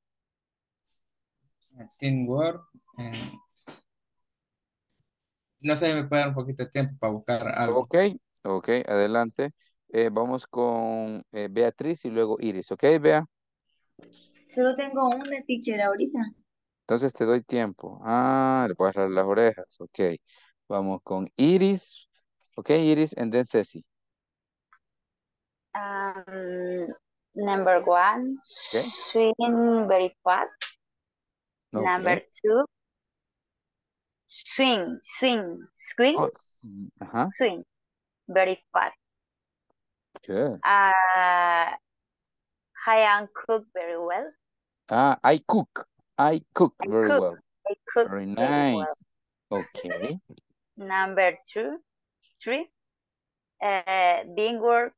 Teamwork, Mm. no sé, me puede dar un poquito de tiempo para buscar algo. Ok, ok, adelante. Eh, vamos con eh, Beatriz y luego Iris, ¿ok, Bea? Solo tengo una teacher ahorita. Entonces te doy tiempo. Ah, le puedo agarrar las orejas, ok. Vamos con Iris, ok, Iris, and then Ceci. Um, number one, okay. swing very fast. Number two, Swing, swing, swing, oh, huh. swing, very fast. Okay. Uh, I cook very well. Ah, I cook. I cook I very cook. well. I cook very nice. Very well. Okay. Number two, three, uh, teamwork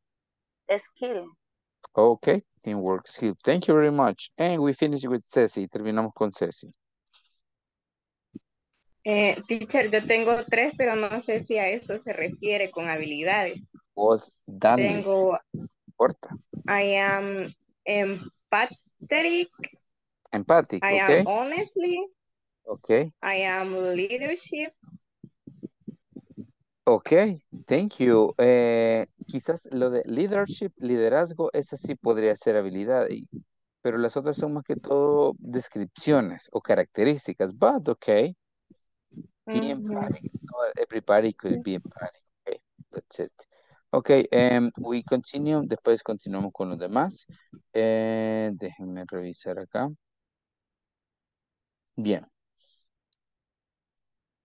skill. Okay, teamwork skill. Thank you very much. And we finish with Ceci. Terminamos con Ceci. Eh, teacher, yo tengo tres, pero no sé si a eso se refiere con habilidades. Tengo. I am empathetic. Empathic, I am honestly. Okay. I am leadership. Ok, thank you. Eh, quizás lo de leadership, liderazgo, esa sí podría ser habilidad, pero las otras son más que todo descripciones o características. But, ok, Be everybody could be Okay, that's it. Okay, em, we continue. Después continuamos con los demás. Eh, déjenme revisar acá. Bien.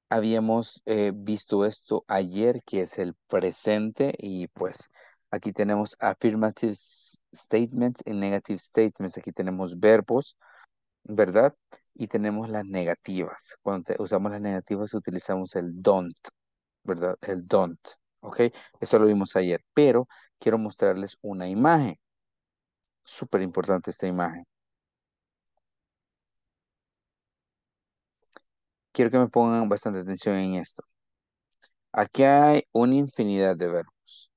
Habíamos eh, visto esto ayer, que es el presente, y pues aquí tenemos affirmative statements y negative statements. Aquí tenemos verbos, ¿verdad? y tenemos las negativas. Cuando usamos las negativas utilizamos el don't, ¿verdad? El don't, ¿ok? Eso lo vimos ayer, pero quiero mostrarles una imagen. Súper importante esta imagen. Quiero que me pongan bastante atención en esto. Aquí hay una infinidad de verbos.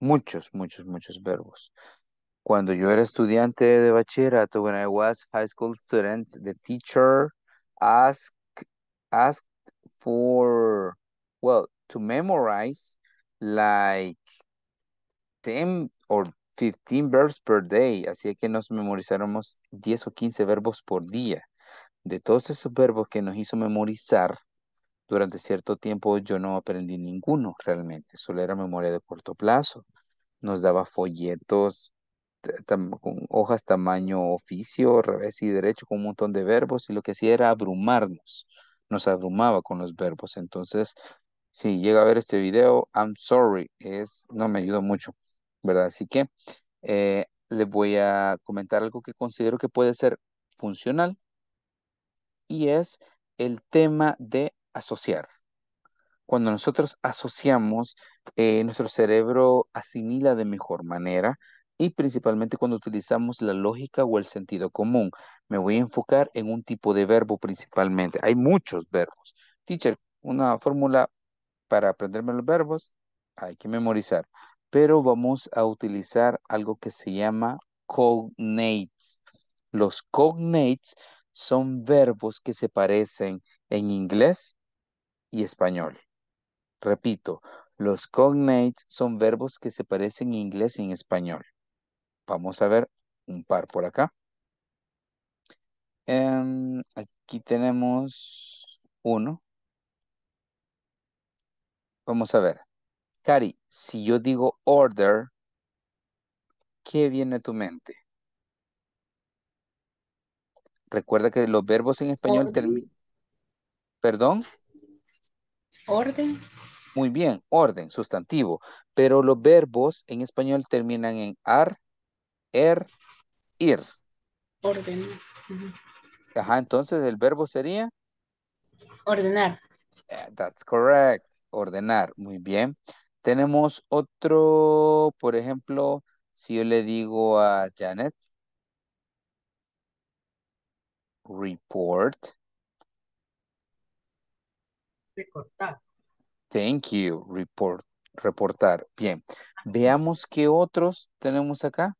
Muchos, muchos, muchos verbos. Cuando yo era estudiante de bachillerato, when I was high school student, the teacher asked asked for well to memorize like 10 or 15 verbs per day. Así que nos memorizáramos 10 o 15 verbos por día. De todos esos verbos que nos hizo memorizar durante cierto tiempo, yo no aprendí ninguno realmente. Solo era memoria de corto plazo. Nos daba folletos este, con hojas tamaño oficio, revés y derecho, con un montón de verbos, y lo que hacía era abrumarnos, nos abrumaba con los verbos. Entonces, si llega a ver este video, I'm sorry, es, no me ayudó mucho, ¿verdad? Así que eh, les voy a comentar algo que considero que puede ser funcional y es el tema de asociar. Cuando nosotros asociamos, eh, nuestro cerebro asimila de mejor manera y principalmente cuando utilizamos la lógica o el sentido común. Me voy a enfocar en un tipo de verbo principalmente. Hay muchos verbos. Teacher, una fórmula para aprenderme los verbos hay que memorizar, pero vamos a utilizar algo que se llama cognates. Los cognates son verbos que se parecen en inglés y español. Repito, los cognates son verbos que se parecen en inglés y en español. Vamos a ver un par por acá. Em, aquí tenemos uno. Vamos a ver. Cari, si yo digo order, ¿qué viene a tu mente? Recuerda que los verbos en español terminan. ¿Perdón? Orden. Muy bien, orden, sustantivo. Pero los verbos en español terminan en ar, Er, ir. Ordenar. Ajá, entonces el verbo sería. Ordenar. Eh, that's correct. Ordenar. Muy bien. Tenemos otro, por ejemplo, si yo le digo a Janet. Report. Reportar. Thank you. Report. Reportar. Bien. Veamos qué otros tenemos acá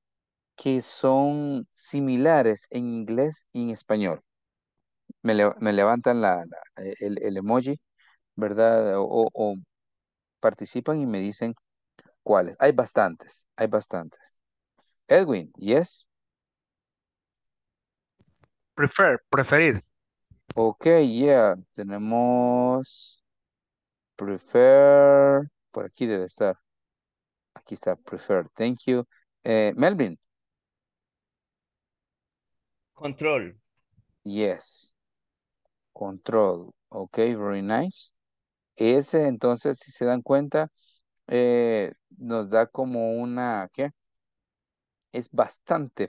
que son similares en inglés y en español. Me, levantan la, eh, el, emoji, ¿verdad? O, participan y me dicen cuáles. Hay bastantes, hay bastantes. Edwin, yes. Prefer, preferir. Ok, yeah. Tenemos prefer. Por aquí debe estar. Aquí está prefer. Thank you. Eh, Melvin. Control. Yes. Control. Ok, very nice. Ese entonces, si se dan cuenta, eh, nos da como una, ¿qué? Es bastante.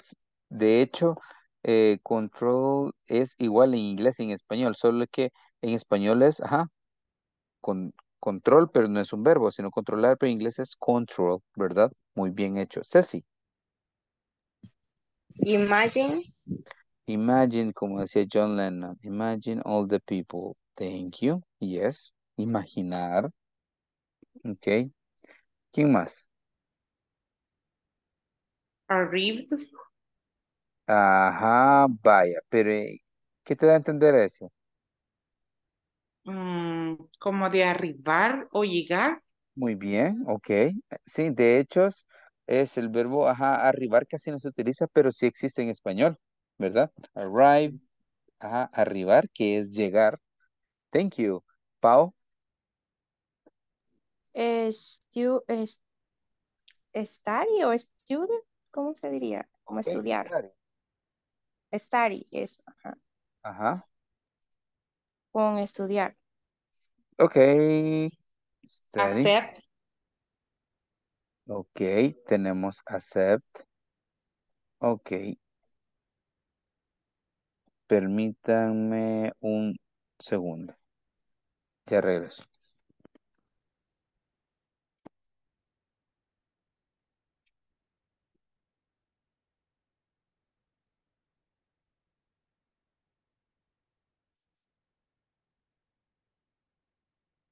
De hecho, eh, control es igual en inglés y en español, solo que en español es, ajá, con, control, pero no es un verbo, sino controlar, pero en inglés es control, ¿verdad? Muy bien hecho. Ceci. Imagine. Imagine, como decía John Lennon, imagine all the people. Thank you. Yes. Imaginar. Ok. ¿Quién más? Arrived. Ajá, vaya. Pero, eh, ¿qué te da a entender eso? Mm, como de arribar o llegar. Muy bien, ok. Sí, de hecho, es el verbo, ajá, arribar casi no se utiliza, pero sí existe en español. ¿verdad? Arrive, ajá, arribar, que es llegar. Thank you. Pau. Estudio, ¿cómo se diría? Como estudiar. Ajá. Con estudiar. Ok. Accept. Ok, tenemos accept. Ok, Permítanme un segundo. Ya regreso.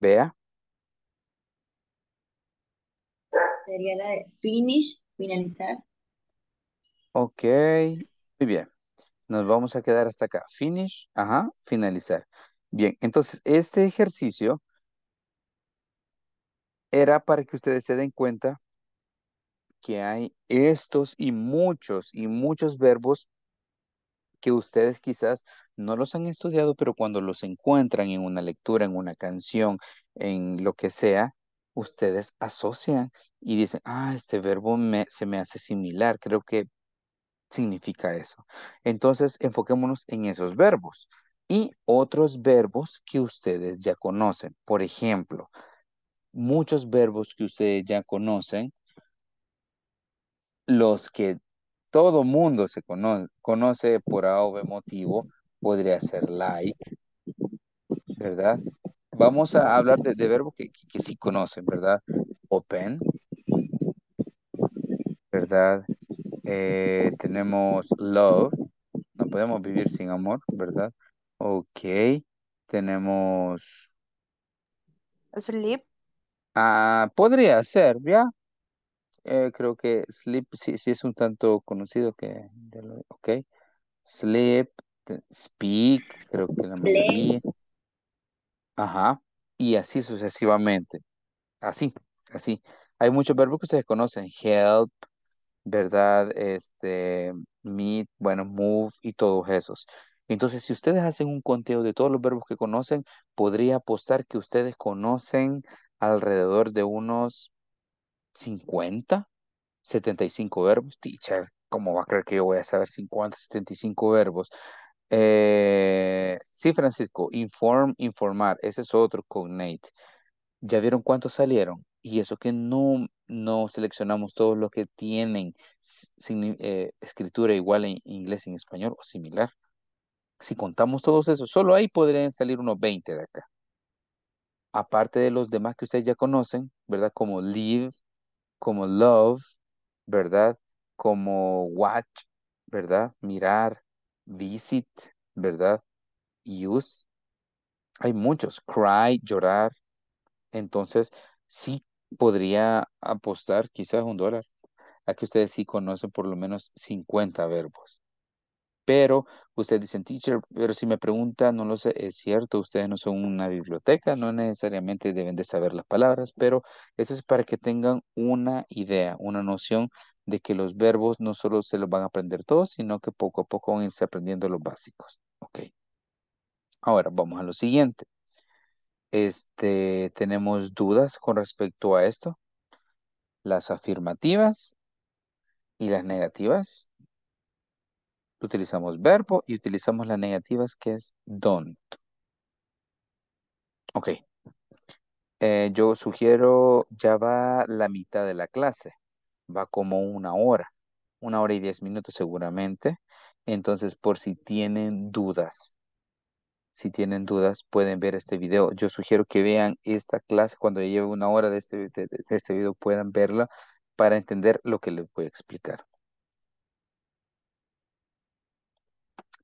Vea. Sería la de finish, finalizar. Ok, muy bien. Nos vamos a quedar hasta acá. Finish, ajá, finalizar. Bien, entonces este ejercicio era para que ustedes se den cuenta que hay estos y muchos y muchos verbos que ustedes quizás no los han estudiado, pero cuando los encuentran en una lectura, en una canción, en lo que sea, ustedes asocian y dicen, ah, este verbo me, se me hace similar, creo que significa eso. Entonces, enfoquémonos en esos verbos y otros verbos que ustedes ya conocen. Por ejemplo, muchos verbos que ustedes ya conocen, los que todo mundo se conoce, por A o B motivo, podría ser like, ¿verdad? Vamos a hablar de, verbos que, que sí conocen, ¿verdad? Open, ¿verdad? Eh, tenemos love. No podemos vivir sin amor, ¿verdad? Ok. Tenemos... Sleep. Ah, podría ser, ¿ya? Eh, creo que sleep sí, sí, es un tanto conocido que... Ok. Sleep. Speak. Creo que la mayoría. Ajá. Y así sucesivamente. Así, así. Hay muchos verbos que ustedes conocen. Help, ¿verdad? Este, meet, bueno, move y todos esos. Entonces, si ustedes hacen un conteo de todos los verbos que conocen, podría apostar que ustedes conocen alrededor de unos 50, 75 verbos. Teacher, ¿cómo va a creer que yo voy a saber 50, 75 verbos? Eh, sí, Francisco, inform, informar, ese es otro cognate. ¿Ya vieron cuántos salieron? y eso que no, seleccionamos todos los que tienen eh, escritura igual en inglés y en español o similar. Si contamos todos esos, solo ahí podrían salir unos 20 de acá. Aparte de los demás que ustedes ya conocen, ¿verdad? Como live, como love, ¿verdad? Como watch, ¿verdad? Mirar, visit, ¿verdad? Use. Hay muchos. Cry, llorar. Entonces, sí podría apostar quizás un dólar a que ustedes sí conocen por lo menos 50 verbos. Pero ustedes dicen, teacher, pero si me pregunta no lo sé, es cierto, ustedes no son una biblioteca, no necesariamente deben de saber las palabras, pero eso es para que tengan una idea, una noción de que los verbos no solo se los van a aprender todos, sino que poco a poco van a irse aprendiendo los básicos. Ok. Ahora vamos a lo siguiente este, tenemos dudas con respecto a esto. Las afirmativas y las negativas. Utilizamos verbo y utilizamos las negativas que es don't. Ok. Eh, yo sugiero, ya va la mitad de la clase. Va como una hora. Una hora y diez minutos seguramente. Entonces, por si tienen dudas, si tienen dudas, pueden ver este video. Yo sugiero que vean esta clase cuando lleve una hora este, de este, video, puedan verla para entender lo que les voy a explicar.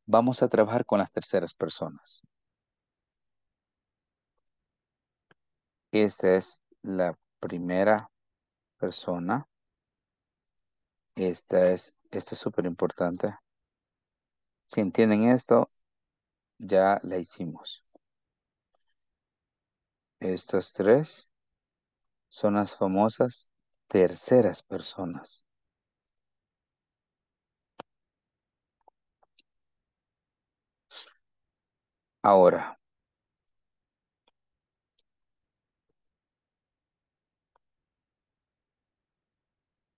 Vamos a trabajar con las terceras personas. Esta es la primera persona. Esta es, esto es súper importante. Si entienden esto, ya la hicimos. Estos tres son las famosas terceras personas. Ahora,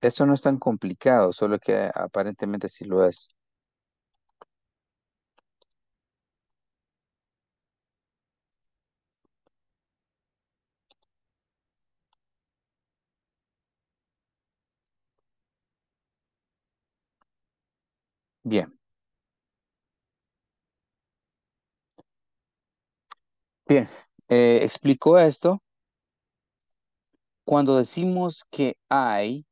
esto no es tan complicado, solo que aparentemente sí lo es. Bien, bien. Eh, explico esto. Cuando decimos que I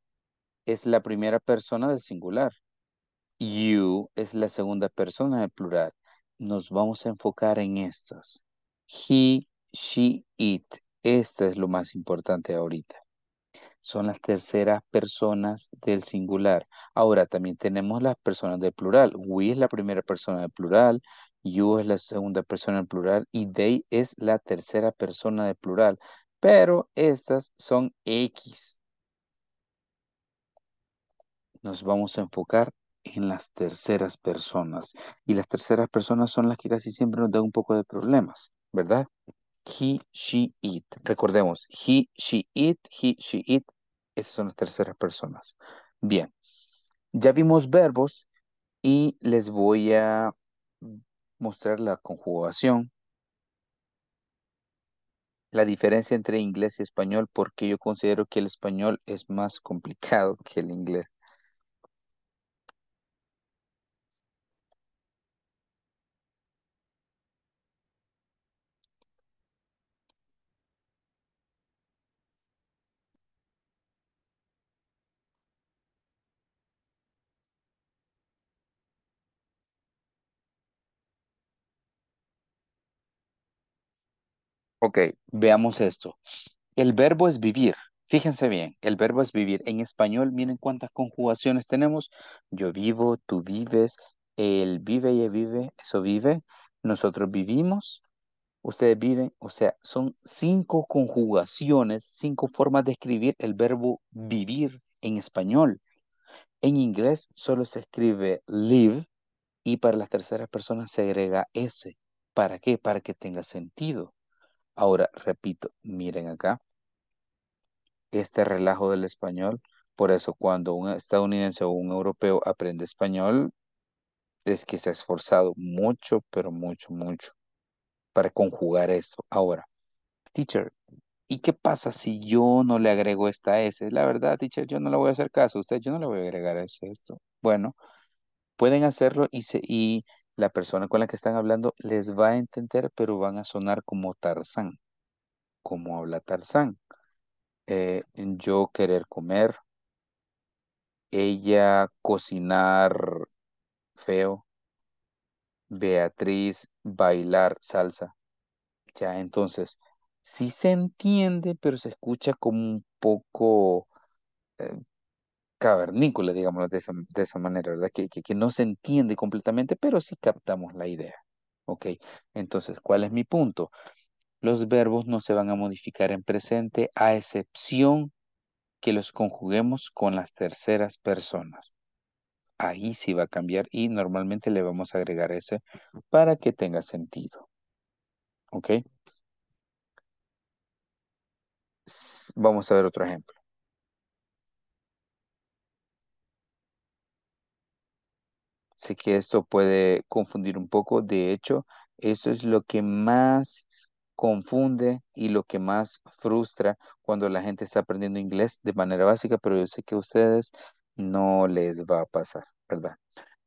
es la primera persona del singular, you es la segunda persona del plural. Nos vamos a enfocar en estas. He, she, it. Esta es lo más importante ahorita son las terceras personas del singular. Ahora también tenemos las personas del plural. We es la primera persona del plural, you es la segunda persona del plural y they es la tercera persona del plural. Pero estas son X. Nos vamos a enfocar en las terceras personas. Y las terceras personas son las que casi siempre nos dan un poco de problemas, ¿verdad? he, she, it. Recordemos, he, she, it, he, she, it. Esas son las terceras personas. Bien, ya vimos verbos y les voy a mostrar la conjugación. La diferencia entre inglés y español, porque yo considero que el español es más complicado que el inglés. Ok, veamos esto. El verbo es vivir. Fíjense bien, el verbo es vivir. En español, miren cuántas conjugaciones tenemos. Yo vivo, tú vives, él vive, ella vive, eso vive. Nosotros vivimos, ustedes viven. O sea, son cinco conjugaciones, cinco formas de escribir el verbo vivir en español. En inglés solo se escribe live y para las terceras personas se agrega S. ¿Para qué? Para que tenga sentido. Ahora, repito, miren acá, este relajo del español, por eso cuando un estadounidense o un europeo aprende español, es que se ha esforzado mucho, pero mucho, mucho para conjugar esto. Ahora, teacher, ¿y qué pasa si yo no le agrego esta S? La verdad, teacher, yo no le voy a hacer caso a usted, yo no le voy a agregar S esto. Bueno, pueden hacerlo y, se, y la persona con la que están hablando les va a entender, pero van a sonar como Tarzán, como habla Tarzán. Eh, yo querer comer, ella cocinar feo, Beatriz bailar salsa. Ya entonces, sí se entiende, pero se escucha como un poco eh, cavernícola, digámoslo de esa, manera, ¿verdad? Que, que, que, no se entiende completamente, pero sí captamos la idea. Ok, entonces, ¿cuál es mi punto? Los verbos no se van a modificar en presente a excepción que los conjuguemos con las terceras personas. Ahí sí va a cambiar y normalmente le vamos a agregar ese para que tenga sentido. Ok. Vamos a ver otro ejemplo. Sé que esto puede confundir un poco, de hecho, eso es lo que más confunde y lo que más frustra cuando la gente está aprendiendo inglés de manera básica, pero yo sé que a ustedes no les va a pasar, ¿verdad?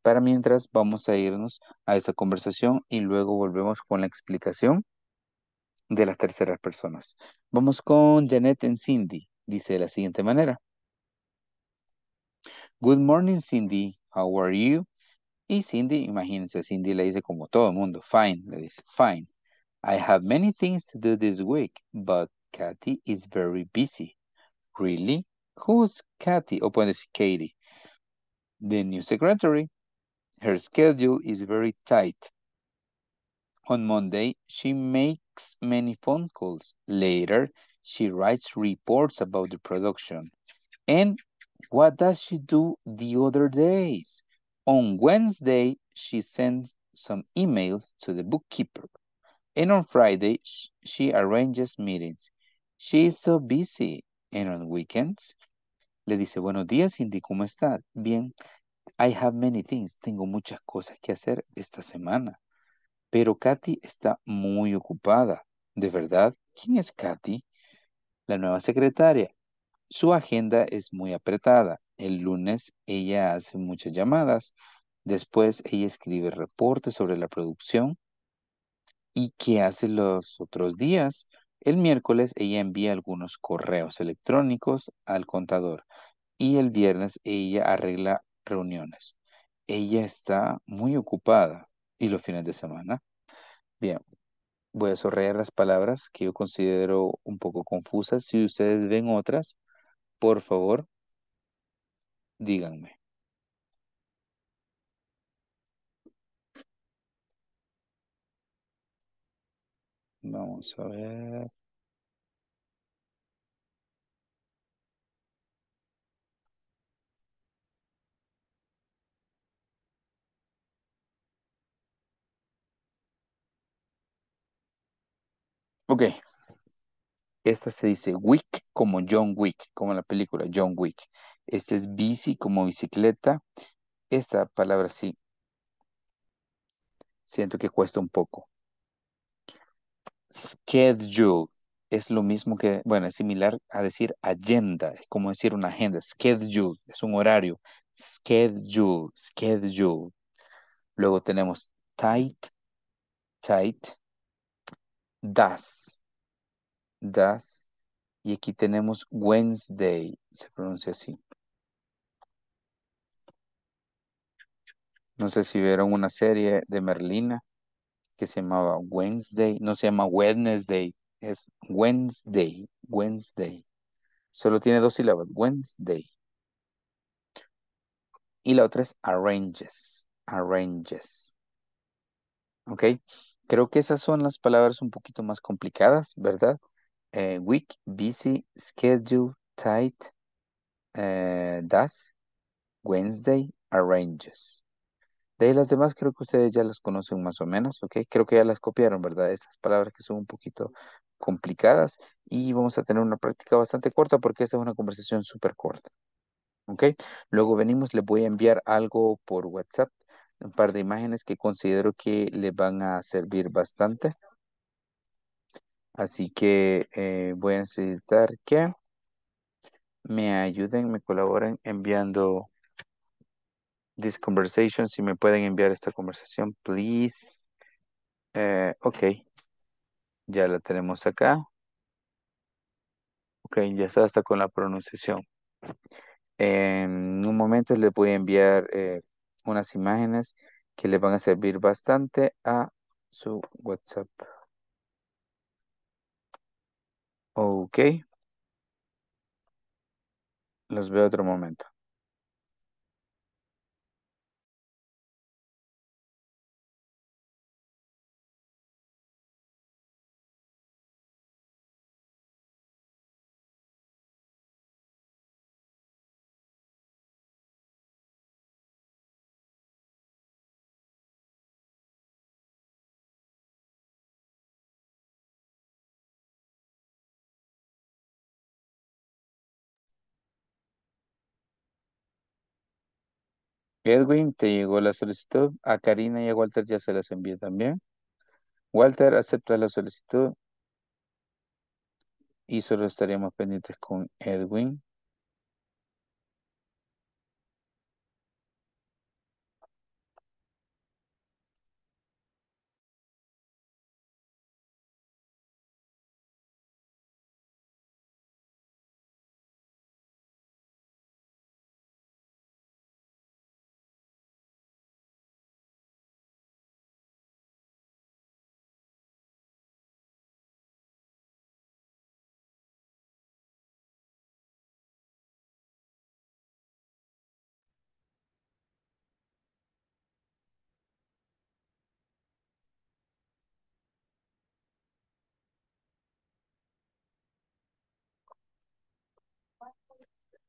Para mientras vamos a irnos a esta conversación y luego volvemos con la explicación de las terceras personas. Vamos con Janet en Cindy. Dice de la siguiente manera. Good morning, Cindy. How are you? Y Cindy, imagínense, Cindy le dice como todo el mundo, fine, le dice, fine. I have many things to do this week, but Kathy is very busy. Really? Who's Kathy? O pueden decir Katie. The new secretary. Her schedule is very tight. On Monday, she makes many phone calls. Later, she writes reports about the production. And what does she do the other days? On Wednesday, she sends some emails to the bookkeeper. And on Friday, she arranges meetings. She is so busy. And on weekends, le dice, buenos días, Cindy, ¿cómo estás? Bien, I have many things. Tengo muchas cosas que hacer esta semana. Pero Katy está muy ocupada. ¿De verdad? ¿Quién es Katy? La nueva secretaria. Su agenda es muy apretada. El lunes ella hace muchas llamadas, después ella escribe reportes sobre la producción y qué hace los otros días. El miércoles ella envía algunos correos electrónicos al contador y el viernes ella arregla reuniones. Ella está muy ocupada y los fines de semana. Bien, voy a sorrear las palabras que yo considero un poco confusas. Si ustedes ven otras, por favor, díganme Vamos a ver. Ok. Esta se dice Wick como John Wick, como en la película John Wick. Este es bici como bicicleta. Esta palabra sí. Siento que cuesta un poco. Schedule es lo mismo que, bueno, es similar a decir agenda, es como decir una agenda. Schedule es un horario. Schedule, schedule. Luego tenemos tight, tight, das, das. Y aquí tenemos Wednesday, se pronuncia así. No sé si vieron una serie de Merlina que se llamaba Wednesday, no se llama Wednesday, es Wednesday, Wednesday. Solo tiene dos sílabas, Wednesday. Y la otra es arranges, arranges. ¿Ok? Creo que esas son las palabras un poquito más complicadas, ¿verdad? Eh, week, busy, schedule, tight, eh, does, Wednesday, arranges. De ahí las demás creo que ustedes ya las conocen más o menos, ¿ok? Creo que ya las copiaron, ¿verdad? Esas palabras que son un poquito complicadas y vamos a tener una práctica bastante corta porque esta es una conversación súper corta, ¿ok? Luego venimos, les voy a enviar algo por WhatsApp, un par de imágenes que considero que les van a servir bastante. Así que eh, voy a necesitar que me ayuden, me colaboren enviando this conversation. Si me pueden enviar esta conversación, please. Eh, ok. Ya la tenemos acá. Ok, ya está hasta con la pronunciación. En un momento les voy a enviar eh, unas imágenes que les van a servir bastante a su WhatsApp. Ok. Los veo otro momento. Edwin, te llegó la solicitud. A Karina y a Walter ya se las envía también. Walter, acepta la solicitud. Y solo estaríamos pendientes con Edwin.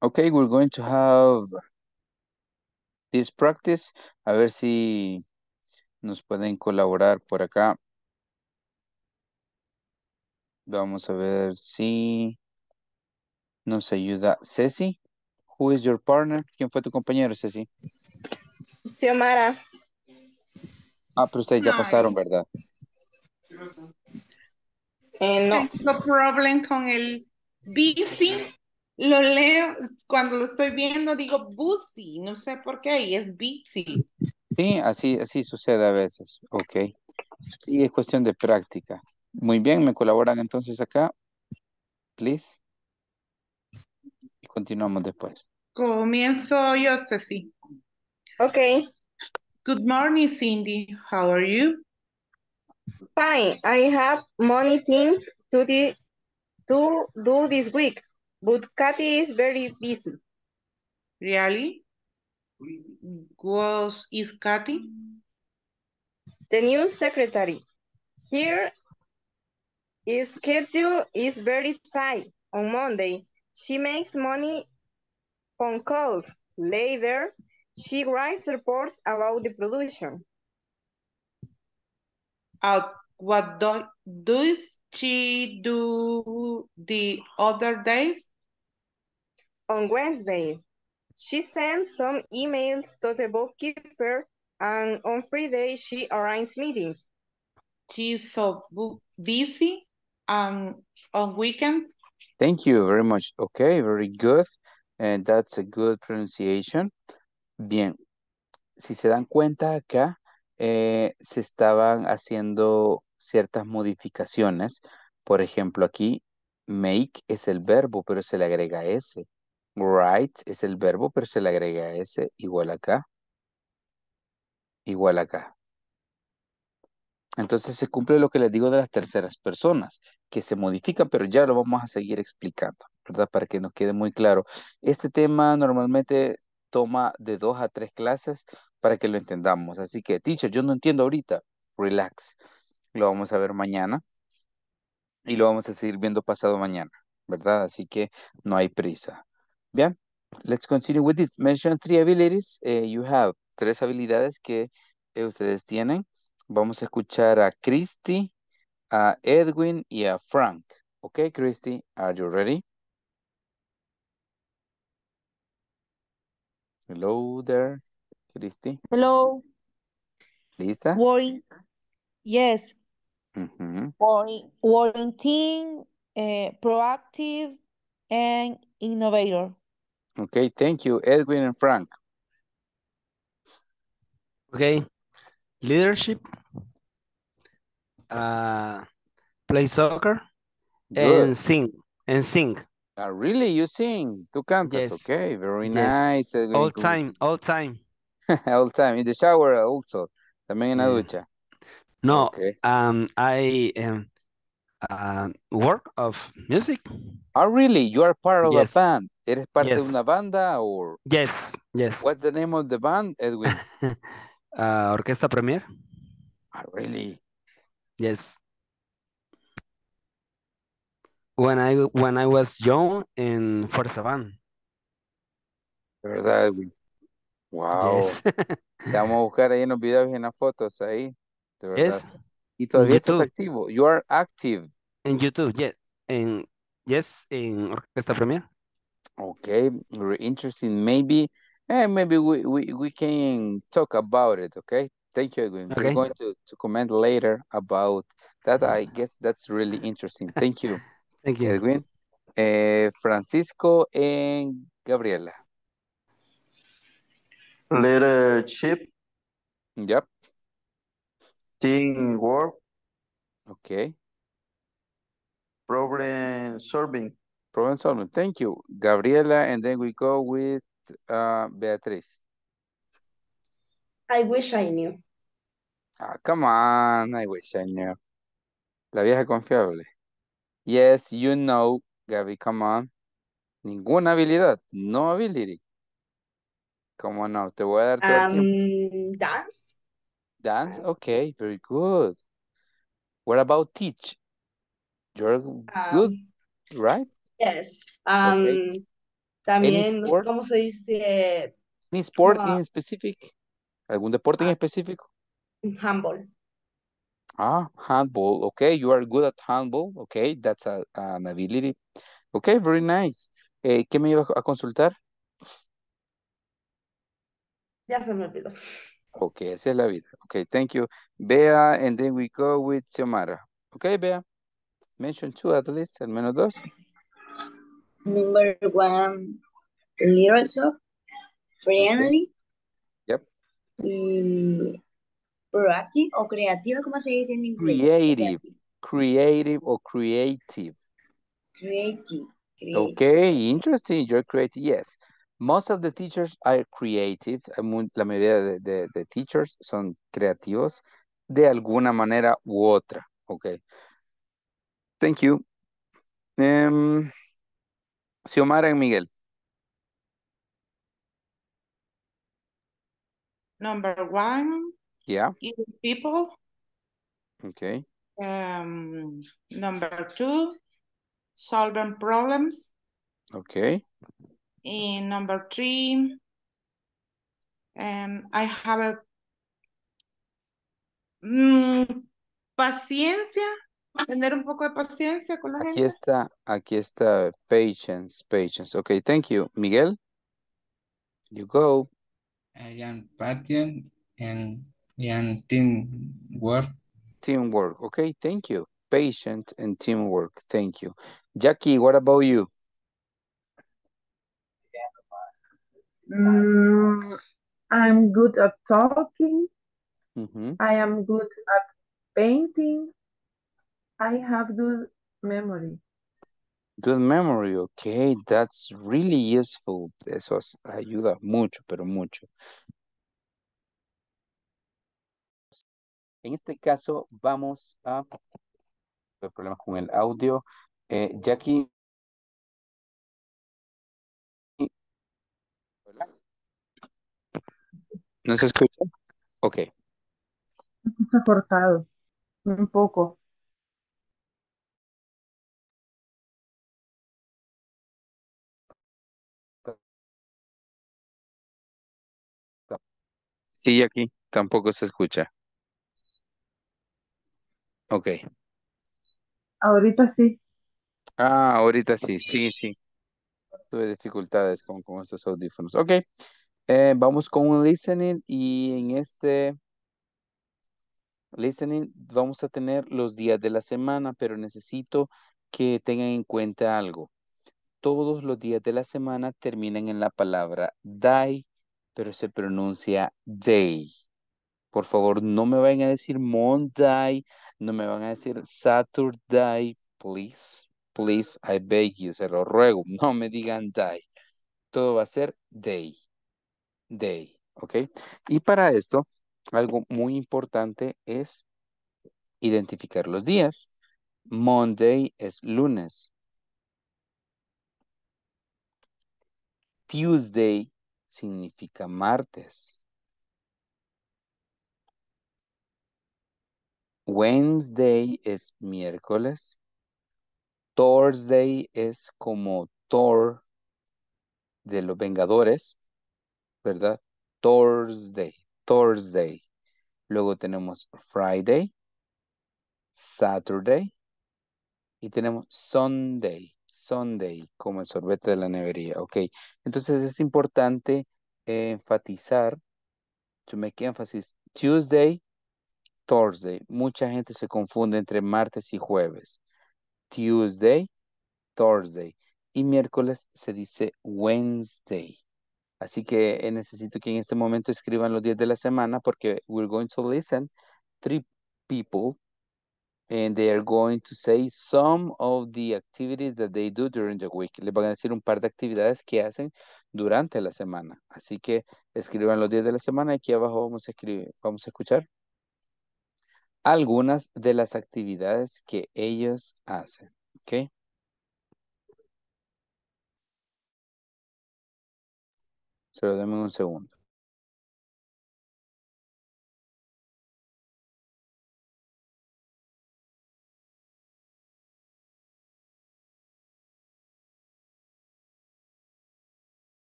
Okay, we're going to have this practice. A ver si nos pueden colaborar por acá. Vamos a ver si nos ayuda Ceci. Who is your partner? ¿Quién fue tu compañero, Ceci? Xiomara. Ah, pero ustedes ya pasaron, ¿verdad? Eh, no. Tengo problema con el BC lo leo, cuando lo estoy viendo digo busy, no sé por qué, y es busy. Sí, así, así sucede a veces, ok. Sí, es cuestión de práctica. Muy bien, me colaboran entonces acá, please. Y continuamos después. Comienzo yo, Ceci. Ok. Good morning, Cindy. How are you? Fine. I have many things to, to do this week. But Katy is very busy. Really? Was is Katy? The new secretary. Here his schedule is very tight. On Monday, she makes money phone calls. Later, she writes reports about the production. Out what do, does she do the other days? On Wednesday, she sends some emails to the bookkeeper and on Friday she arranges meetings. She's so busy um, on weekends. Thank you very much. Okay, very good. And that's a good pronunciation. Bien. Si se dan cuenta acá, eh, se estaban haciendo ciertas modificaciones. Por ejemplo, aquí make es el verbo, pero se le agrega S. Write es el verbo, pero se le agrega S igual acá. Igual acá. Entonces se cumple lo que les digo de las terceras personas, que se modifican, pero ya lo vamos a seguir explicando, ¿verdad? Para que nos quede muy claro. Este tema normalmente toma de dos a tres clases para que lo entendamos. Así que, teacher, yo no entiendo ahorita. Relax lo vamos a ver mañana y lo vamos a seguir viendo pasado mañana, ¿verdad? Así que no hay prisa. Bien, let's continue with this. Mention three abilities eh, you have. Tres habilidades que eh, ustedes tienen. Vamos a escuchar a Christy, a Edwin y a Frank. Ok, Christy, are you ready? Hello there, Christy. Hello. ¿Lista? Yes, mm -hmm. uh, proactive, and innovator. Okay, thank you, Edwin and Frank. Okay, leadership, uh, play soccer, Good. and sing, and sing. Uh, really, you sing, two cantas, yes. okay, very yes. nice. Edwin. All time, all time. all time, in the shower also, también en la yeah. No, um, I um, work of music. Oh, really? You are part of a band. ¿Eres parte de una banda or? Yes, yes. What's the name of the band, Edwin? uh, Orquesta Premier. Ah, really? Yes. When I when I was young in Forza Van. ¿Verdad, Edwin? Wow. vamos a buscar ahí en los videos y en las fotos ahí. De verdad. Yes. Y todavía YouTube. estás activo. You are active. En YouTube, yes. En, yes, en Orquesta Premier. Okay, very interesting. Maybe, eh, maybe we, we, we can talk about it, okay? Thank you, Edwin. Okay. We're going to, to comment later about that. I guess that's really interesting. Thank you. Thank you. Edwin. Eh, Francisco and Gabriela. Little chip. Yep. Team work. Okay. Problem solving. Problem solving. Thank you. Gabriela, and then we go with uh, Beatriz. I wish I knew. Ah, come on. I wish I knew. La vieja confiable. Yes, you know, Gabby, come on. Ninguna habilidad. No ability. Come on now. Te voy a dar um, Dance. Dance? Okay, very good. What about teach? You're ah, good, right? Yes. Um, También, no cómo se dice. sport in specific? ¿Algún deporte en ah. específico? Handball. Ah, handball. Okay, you are good at handball. Okay, that's a, an ability. Okay, very nice. Eh, ¿Qué me iba a consultar? Ya se me olvidó. Okay, así es la vida. Okay, thank you. Bea, and then we go with Xiomara. Okay, Bea. Mention two at least, al menos dos. Number one, little friendly. Okay. Yep. Mm, proactive o creativa, ¿cómo se dice en inglés? Creative. Creative or creative. Creative. creative. Okay, interesting. You're creative, yes. Most of the teachers are creative, eh, la mayoría de, de, de teachers son creativos de alguna manera u otra, ok. Thank you. Um, Xiomara Miguel. Number one. Yeah. people. Okay. Um, number two, solving problems. Okay in number three, um, I have a mm, paciencia, tener un poco de paciencia con la aquí gente. Está, aquí está, patience, patience. Okay, thank you. Miguel, you go. I am patient and, and teamwork. Teamwork, okay, thank you. Patient and teamwork, thank you. Jackie, what about you? Mm, I'm good at talking. I am good at painting. I have good memory. Good memory, okay. That's really useful. Eso ayuda mucho, pero mucho. En este caso, vamos a... Problemas con el audio. Eh, Jackie, ¿No se escucha? Ok. Está cortado, un poco. Sí, aquí tampoco se escucha. Ok. Ahorita sí. Ah, ahorita sí, sí, sí. Tuve dificultades con, con estos audífonos. Ok. Eh, vamos con un listening y en este listening vamos a tener los días de la semana, pero necesito que tengan en cuenta algo. Todos los días de la semana terminan en la palabra day, pero se pronuncia day. Por favor, no me vayan a decir Monday, no me van a decir Saturday, please, please, I beg you, se lo ruego, no me digan day, Todo va a ser day day, okay. Y para esto, algo muy importante es identificar los días. Monday es lunes. Tuesday significa martes. Wednesday es miércoles. Thursday es como Thor de los Vengadores. ¿verdad? Thursday, Thursday. Luego tenemos Friday, Saturday y tenemos Sunday, Sunday como el sorbete de la nevería, ¿ok? Entonces es importante enfatizar, to make emphasis, Tuesday, Thursday. Mucha gente se confunde entre martes y jueves. Tuesday, Thursday. Y miércoles se dice Wednesday. Así que eh, necesito que en este momento escriban los días de la semana porque we're going to listen three people and they are going to say some of the activities that they do during the week. Les van a decir un par de actividades que hacen durante la semana. Así que escriban los días de la semana. Aquí abajo vamos a escribir, vamos a escuchar algunas de las actividades que ellos hacen. Okay. Solo dame un segundo.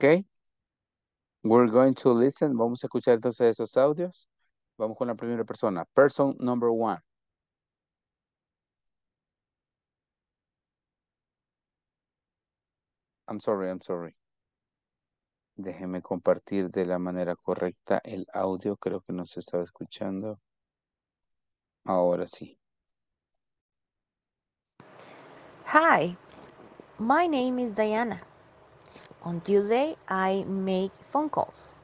Ok. We're going to listen. Vamos a escuchar entonces esos audios. Vamos con la primera persona. Person number one. I'm sorry, I'm sorry. Déjeme compartir de la manera correcta el audio. Creo que no se estaba escuchando. Ahora sí. Hi, my name is Diana. On Tuesday, I make phone calls.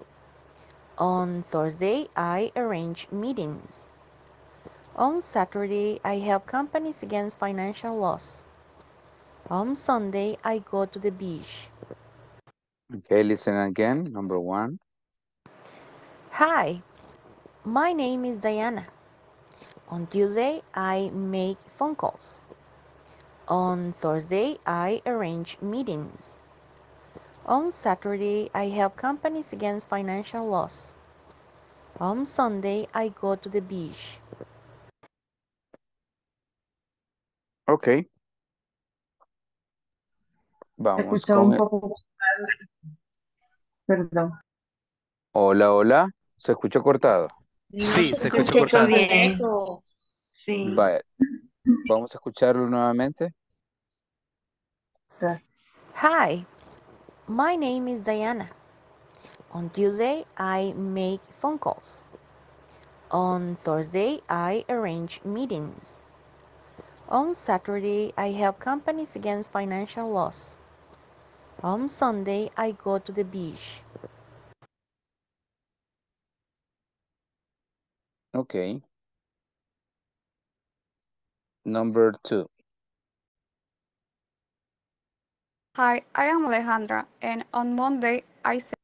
On Thursday, I arrange meetings. On Saturday, I help companies against financial loss. On Sunday, I go to the beach. Okay, listen again. Number one. Hi, my name is Diana. On Tuesday, I make phone calls. On Thursday, I arrange meetings. On Saturday, I help companies against financial loss. On Sunday, I go to the beach. Ok. Vamos con un poco... Perdón. Hola, hola. ¿Se escuchó cortado? Sí, se escuchó cortado. Bien. Sí. Vale. Vamos a escucharlo nuevamente. Hi, my name is Diana. On Tuesday, I make phone calls. On Thursday, I arrange meetings. On Saturday, I help companies against financial loss. On Sunday, I go to the beach. Okay. Number two. Hi, I am Alejandra, and on Monday I sent.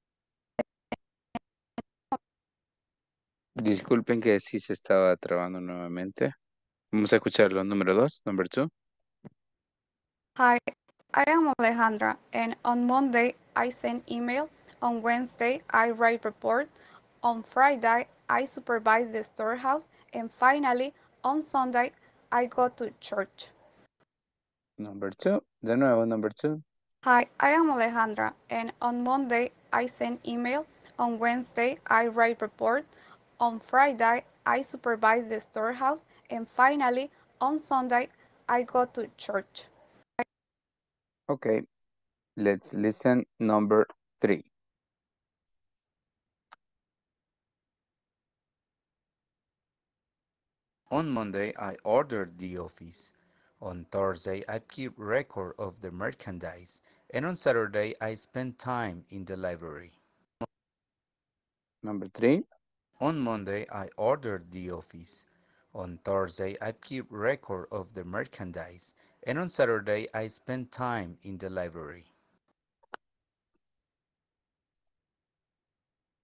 Disculpen que sí se estaba trabando nuevamente. Vamos a escuchar los número dos, number two. Hi, I am Alejandra, and on Monday I send email. On Wednesday I write report. On Friday I supervise the storehouse, and finally on Sunday I go to church. Number two, de nuevo number two. Hi, I am Alejandra, and on Monday I send email. On Wednesday I write report. On Friday I supervise the storehouse, and finally on Sunday I go to church. Okay, let's listen number three. On Monday I ordered the office. On Thursday, I keep record of the merchandise, and on Saturday, I spend time in the library. Number three. On Monday, I order the office. On Thursday, I keep record of the merchandise, and on Saturday, I spend time in the library.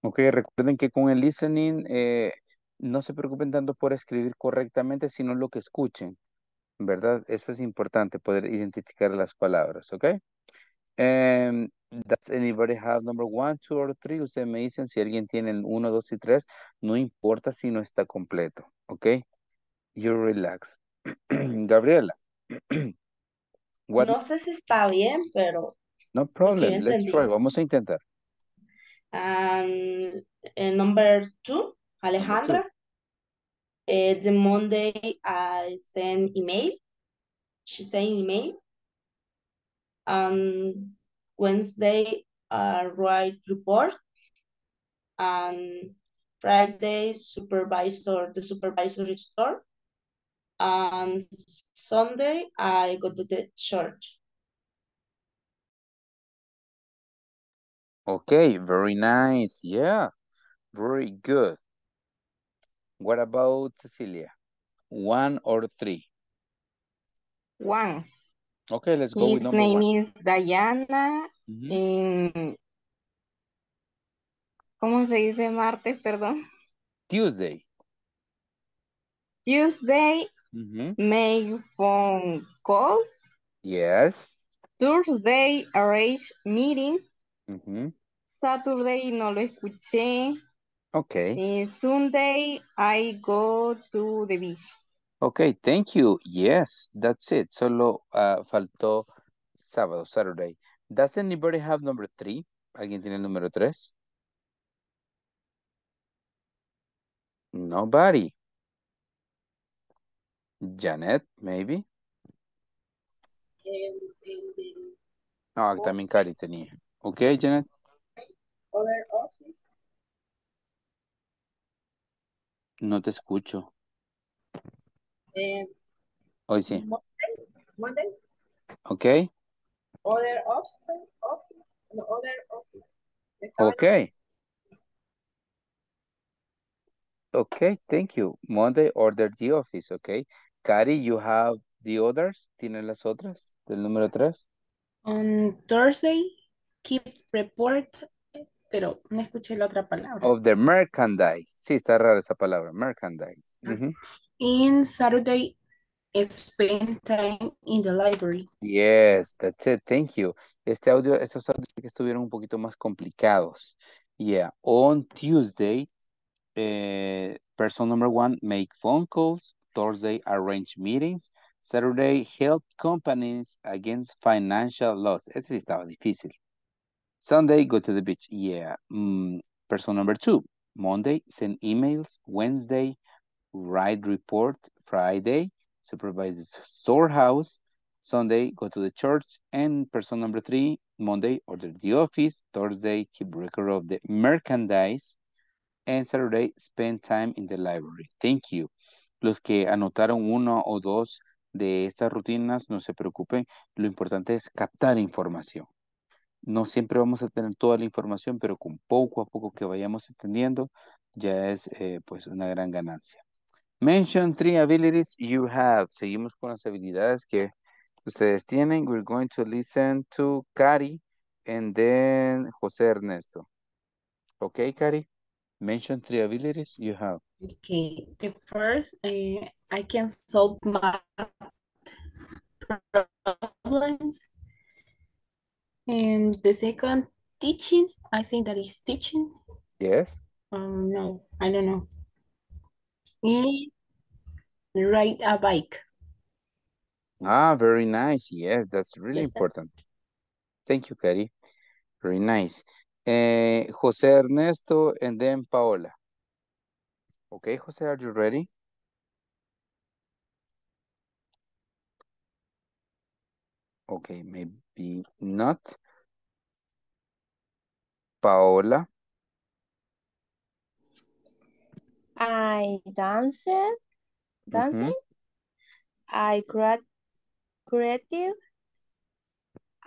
Ok, recuerden que con el listening eh, no se preocupen tanto por escribir correctamente, sino lo que escuchen. ¿verdad? Eso es importante, poder identificar las palabras, ¿ok? does em, anybody have number one, two, or three? Ustedes me dicen si alguien tiene el uno, dos y tres, no importa si no está completo, ¿ok? You relax. Gabriela. No sé si está bien, pero... No problem, vamos a intentar. Um, number two, Alejandra. It's eh, the Monday I send email. She sent email. and Wednesday I write report. And Friday supervisor, the is store. And Sunday I go to the church. Okay, very nice. Yeah, very good. What about Cecilia? One or three? One. Okay, let's go His with number name is Diana. in... Em, ¿Cómo se dice martes? Perdón. Tuesday. Tuesday make phone calls. Yes. Thursday arrange meeting. Saturday no lo escuché. Okay. In Sunday, I go to the beach. Okay, thank you. Yes, that's it. Solo uh, faltó sábado, Saturday. Does anybody have number three? ¿Alguien tiene el número tres? Nobody. Janet, maybe. no, también Cari tenía. Okay, Janet. Other office. No te escucho. Eh, Hoy sí. Monday, Monday. Ok. Ok. Ok, thank you. Monday order the office, ok. Cari, you have the others. ¿Tienes las otras del número tres? On Thursday, keep report pero no escuché la otra palabra. Of the merchandise. Sí, está rara esa palabra, merchandise. Ah. In Saturday, spend time in the library. Yes, that's it. Thank you. Este audio, estos audios que estuvieron un poquito más complicados. Yeah. On Tuesday, eh, person number one, make phone calls. Thursday, arrange meetings. Saturday, help companies against financial loss. Ese sí estaba difícil. Sunday, go to the beach. Yeah. Mm, person number two, Monday, send emails. Wednesday, write report. Friday, supervise the storehouse. Sunday, go to the church. And person number three, Monday, order the office. Thursday, keep record of the merchandise. And Saturday, spend time in the library. Thank you. Los que anotaron uno o dos de estas rutinas, no se preocupen. Lo importante es captar información. no siempre vamos a tener toda la información, pero con poco a poco que vayamos entendiendo, ya es eh, pues una gran ganancia. Mention three abilities you have. Seguimos con las habilidades que ustedes tienen. We're going to listen to Kari and then José Ernesto. Okay, Cari? Mention three abilities you have. Okay, the first, eh, I can solve my problems. And um, the second, teaching. I think that is teaching. Yes. Um, no, I don't know. And ride a bike. Ah, very nice. Yes, that's really yes, important. Thank you, Carrie. Very nice. Uh, Jose Ernesto and then Paola. Okay, Jose, are you ready? Okay, maybe not. Paola. I danced, mm-hmm. dancing. Mm -hmm. I grad creative.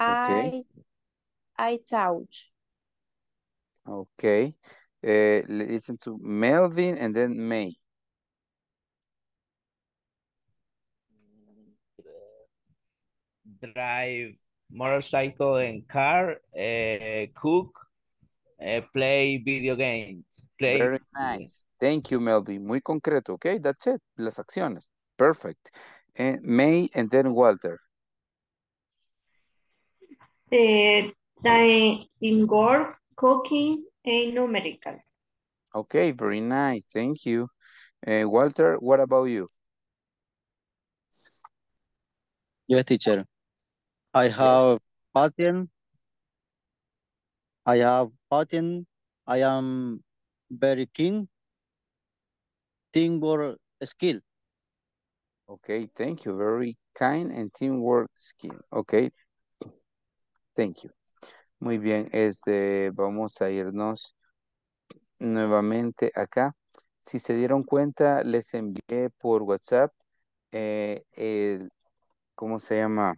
Okay. I I touch. Okay. Uh, listen to Melvin and then May. drive motorcycle and car, uh, cook, uh, play video games. Play. Very nice. Thank you, Melvin. Muy concreto. Okay, that's it. Las acciones. Perfect. And eh, May and then Walter. Eh, the in golf, cooking, and numerical. Okay, very nice. Thank you. Uh, Walter, what about you? Yes, teacher. I have patience. I have patience. I am very keen. Teamwork skill. Okay, thank you. Very kind and teamwork skill. Okay. Thank you. Muy bien, este, vamos a irnos nuevamente acá. Si se dieron cuenta, les envié por WhatsApp eh, el, ¿cómo se llama?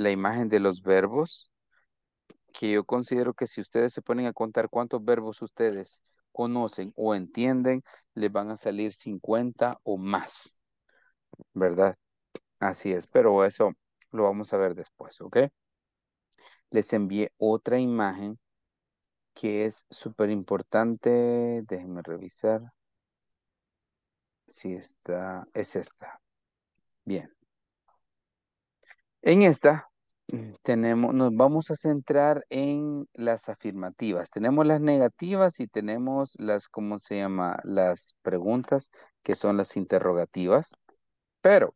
la imagen de los verbos, que yo considero que si ustedes se ponen a contar cuántos verbos ustedes conocen o entienden, les van a salir 50 o más, ¿verdad? Así es, pero eso lo vamos a ver después, ¿ok? Les envié otra imagen que es súper importante. Déjenme revisar. Si esta está, es esta. Bien. En esta Mm, nos vamos a centrar en las afirmativas. Tenemos las negativas y tenemos las, ¿cómo se llama? Las preguntas, que son las interrogativas. Pero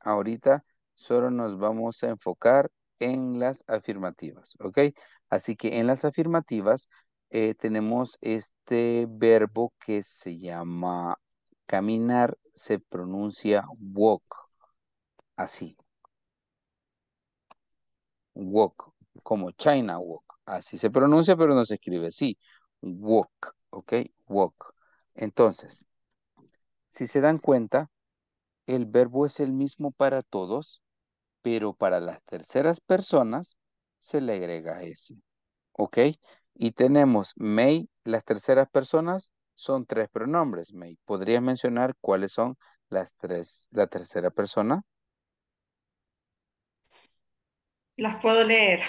ahorita solo nos vamos a enfocar en las afirmativas, ¿ok? Así que en las afirmativas eh, tenemos este verbo que se llama caminar, se pronuncia walk, así, Walk, como China walk, Así se pronuncia, pero no se escribe así. walk, ¿ok? walk. Entonces, si se dan cuenta, el verbo es el mismo para todos, pero para las terceras personas se le agrega S. ¿Ok? Y tenemos May, las terceras personas son tres pronombres, May. ¿Podrías mencionar cuáles son las tres, la tercera persona? Las puedo leer.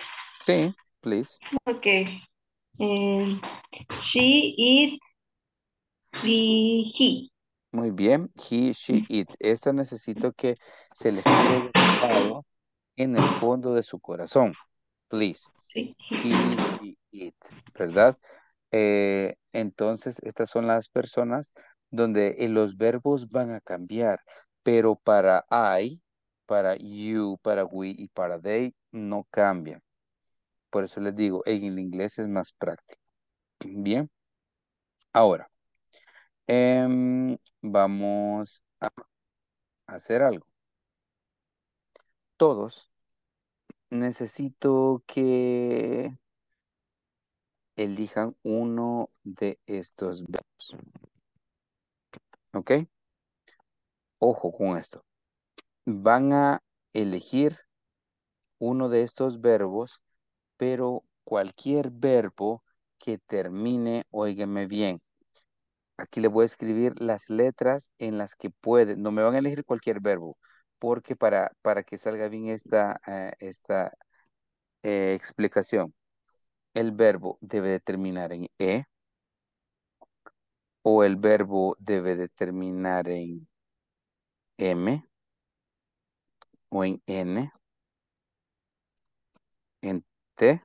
Sí, please. Okay. Eh, she, it, he, he. Muy bien. He, she, mm. it. Esta necesito que se les quede grabado en el fondo de su corazón. Please. Sí. He, she, it. ¿Verdad? Eh, entonces, estas son las personas donde eh, los verbos van a cambiar, pero para I para you, para we y para they no cambian. Por eso les digo, en el inglés es más práctico. Bien. Ahora, em, vamos a hacer algo. Todos necesito que elijan uno de estos verbos. ¿Ok? Ojo con esto van a elegir uno de estos verbos, pero cualquier verbo que termine, óigame bien. Aquí le voy a escribir las letras en las que puede, no me van a elegir cualquier verbo, porque para, que salga bien esta, eh, esta eh, explicación, el verbo debe terminar en E, o el verbo debe terminar en M, o en N, en T,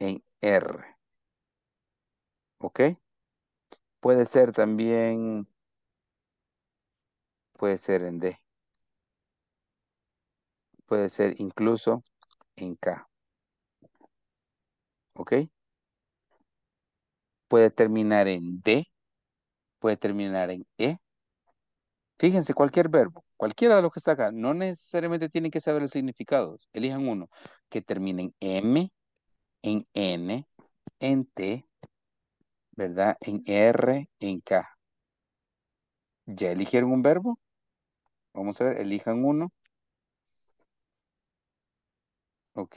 en R. ¿Ok? Puede ser también, puede ser en D. Puede ser incluso en K. ¿Ok? Puede terminar en D, puede terminar en E. Fíjense, cualquier verbo cualquiera de los que está acá, no necesariamente tienen que saber el significado. Elijan uno que termine en M, en N, en T, ¿verdad? En R, en K. ¿Ya eligieron un verbo? Vamos a ver, elijan uno. Ok.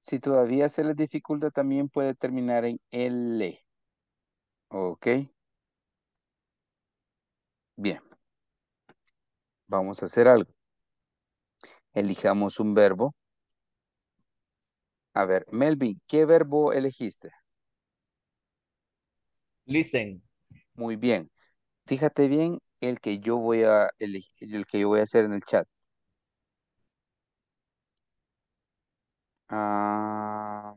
Si todavía se les dificulta, también puede terminar en L. Ok. Bien. Vamos a hacer algo. Elijamos un verbo. A ver, Melvin, ¿qué verbo elegiste? Listen. Muy bien. Fíjate bien el que yo voy a elegir, el que yo voy a hacer en el chat. Ah.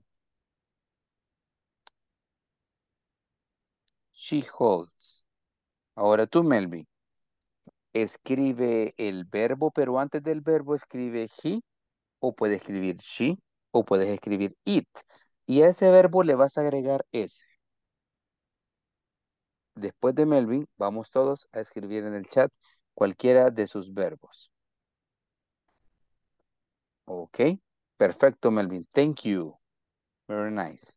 she holds. Ahora tú, Melvin escribe el verbo, pero antes del verbo escribe he, o puedes escribir she, o puedes escribir it. Y a ese verbo le vas a agregar s. Después de Melvin, vamos todos a escribir en el chat cualquiera de sus verbos. Ok, perfecto Melvin, thank you. Very nice.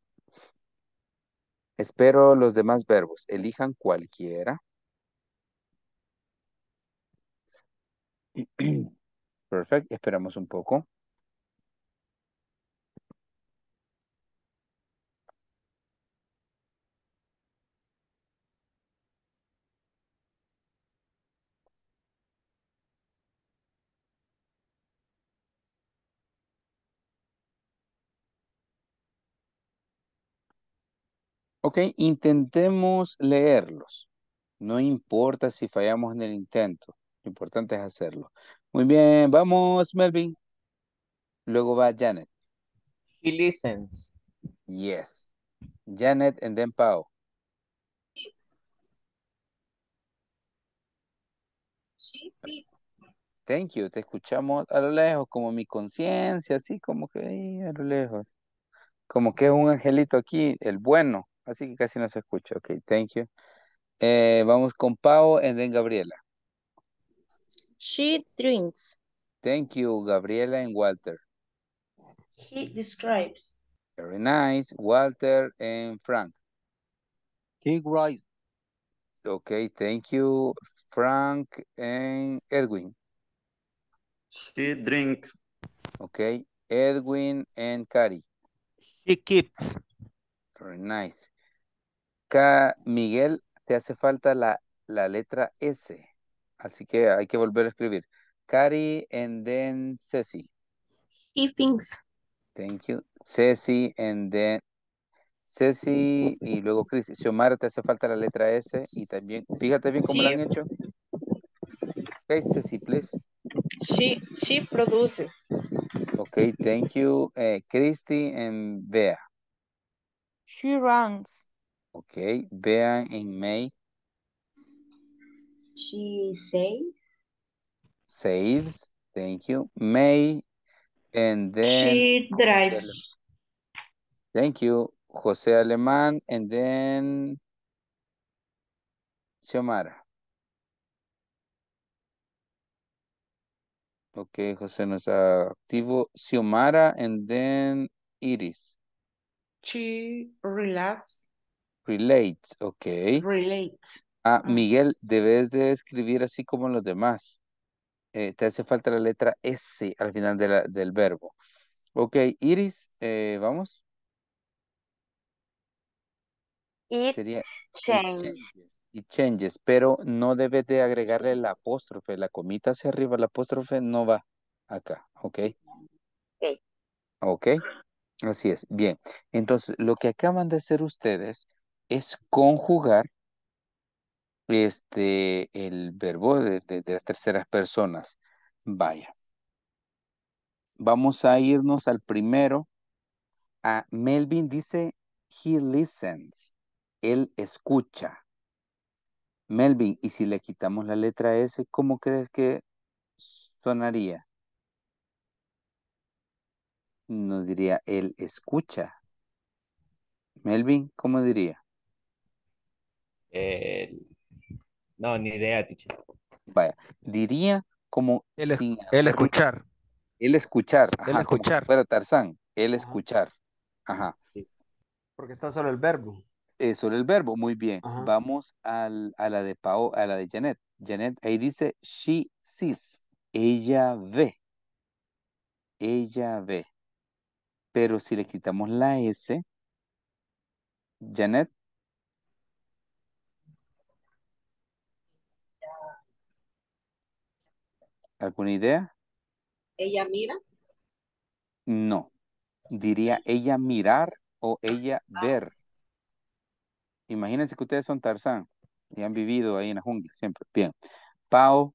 Espero los demás verbos, elijan cualquiera. Perfecto, esperamos un poco. Ok, intentemos leerlos. No importa si fallamos en el intento importante es hacerlo. Muy bien, vamos, Melvin. Luego va Janet. She listens. Yes. Janet and then Pau. She Thank you. Te escuchamos a lo lejos, como mi conciencia, así como que a lo lejos. Como que es un angelito aquí, el bueno. Así que casi no se escucha. Ok, thank you. Eh, vamos con Pau and then Gabriela. She drinks. Thank you, Gabriela and Walter. He describes. Very nice, Walter and Frank. He writes. Okay, thank you, Frank and Edwin. She drinks. Okay, Edwin and Cari. She keeps. Very nice. Miguel, te hace falta la, la letra S. Así que hay que volver a escribir. Cari and then Ceci. He thinks. Thank you. Ceci and then Ceci y luego Chris. Omar te hace falta la letra S y también, fíjate bien cómo lo la han hecho. Okay, Ceci, please. She, she produces. Okay, thank you. Cristi eh, Christy and Bea. She runs. Okay, Bea and May. She saves. Saves. Thank you. May. And then. She drives. Thank you. Jose Alemán. And then. Xiomara. Okay, Jose no nos activo. Xiomara and then Iris. She relax. Relates, okay. Relates. Ah, ah, Miguel, debes de escribir así como los demás. Eh, te hace falta la letra S al final del verbo. Ok, Iris, eh, vamos. It changes. It changes, pero no debes de agregarle la apóstrofe, la comita hacia arriba, la apóstrofe no va acá, ok. Ok. Ok, así es. Bien, entonces lo que acaban de hacer ustedes es conjugar este, el verbo de, las terceras personas. Vaya. Vamos a irnos al primero. A ah, Melvin dice, he listens. Él escucha. Melvin, ¿y si le quitamos la letra S, cómo crees que sonaría? Nos diría, él escucha. Melvin, ¿cómo diría? No, ni idea, Tichín. Vaya, diría como... El, escuchar. El escuchar. el escuchar. Como Tarzán. El escuchar. Ajá. Porque está solo el verbo. es solo el verbo, muy bien. Vamos a la de Pao, a la de Janet. Janet, ahí dice she sees. Ella ve. Ella ve. Pero si le quitamos la S, Janet ¿Alguna idea? ¿Ella mira? No. Diría ella mirar o ella ah. ver. Imagínense que ustedes son Tarzán y han vivido ahí en la jungla siempre. Bien. Pau,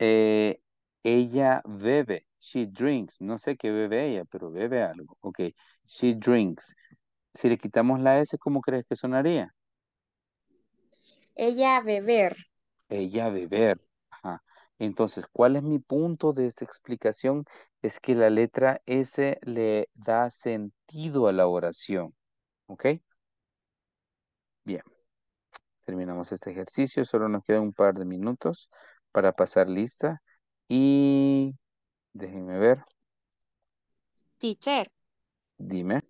eh, ella bebe. She drinks. No sé qué bebe ella, pero bebe algo. Ok. She drinks. Si le quitamos la S, ¿cómo crees que sonaría? Ella beber. Ella beber. Ajá. Entonces, ¿cuál es mi punto de esta explicación? Es que la letra S le da sentido a la oración. ¿Ok? Bien. Terminamos este ejercicio. Solo nos quedan un par de minutos para pasar lista. Y déjenme ver. Teacher. Dime.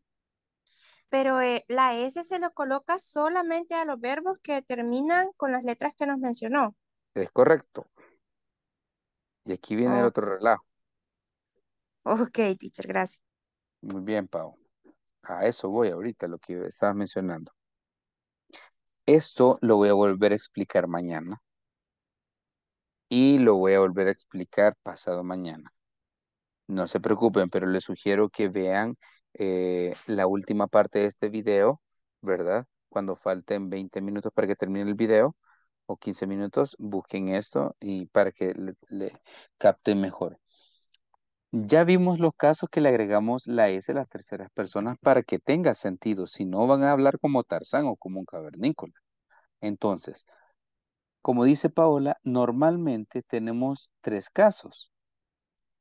Pero eh, la S se lo coloca solamente a los verbos que terminan con las letras que nos mencionó. Es correcto. Y aquí viene el otro relajo. Ok, teacher, gracias. Muy bien, Pau. A eso voy ahorita, lo que estabas mencionando. Esto lo voy a volver a explicar mañana. Y lo voy a volver a explicar pasado mañana. No se preocupen, pero les sugiero que vean eh, la última parte de este video, ¿verdad? Cuando falten 20 minutos para que termine el video o 15 minutos, busquen esto y para que le, capten mejor. Ya vimos los casos que le agregamos la S a las terceras personas para que tenga sentido, si no van a hablar como Tarzán o como un cavernícola. Entonces, como dice Paola, normalmente tenemos tres casos.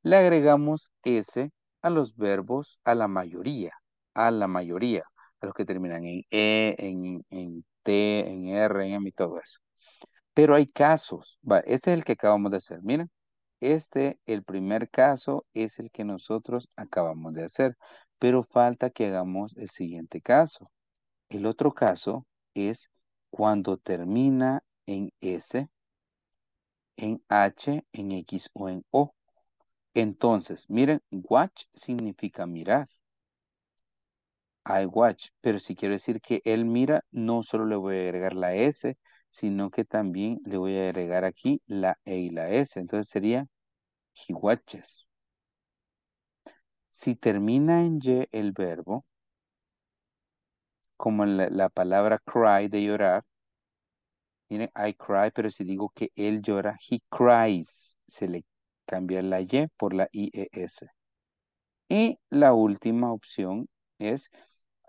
Le agregamos S a los verbos a la mayoría, a la mayoría, a los que terminan en E, en, en T, en R, en M y todo eso. Pero hay casos, este es el que acabamos de hacer, miren, este, el primer caso es el que nosotros acabamos de hacer, pero falta que hagamos el siguiente caso. El otro caso es cuando termina en S, en H, en X o en O. Entonces, miren, watch significa mirar. I watch, pero si quiero decir que él mira, no solo le voy a agregar la S, sino que también le voy a agregar aquí la E y la S. Entonces sería he watches. Si termina en Y el verbo, como en la palabra cry de llorar, miren, I cry, pero si digo que él llora, he cries, se le cambia la Y por la IES. Y la última opción es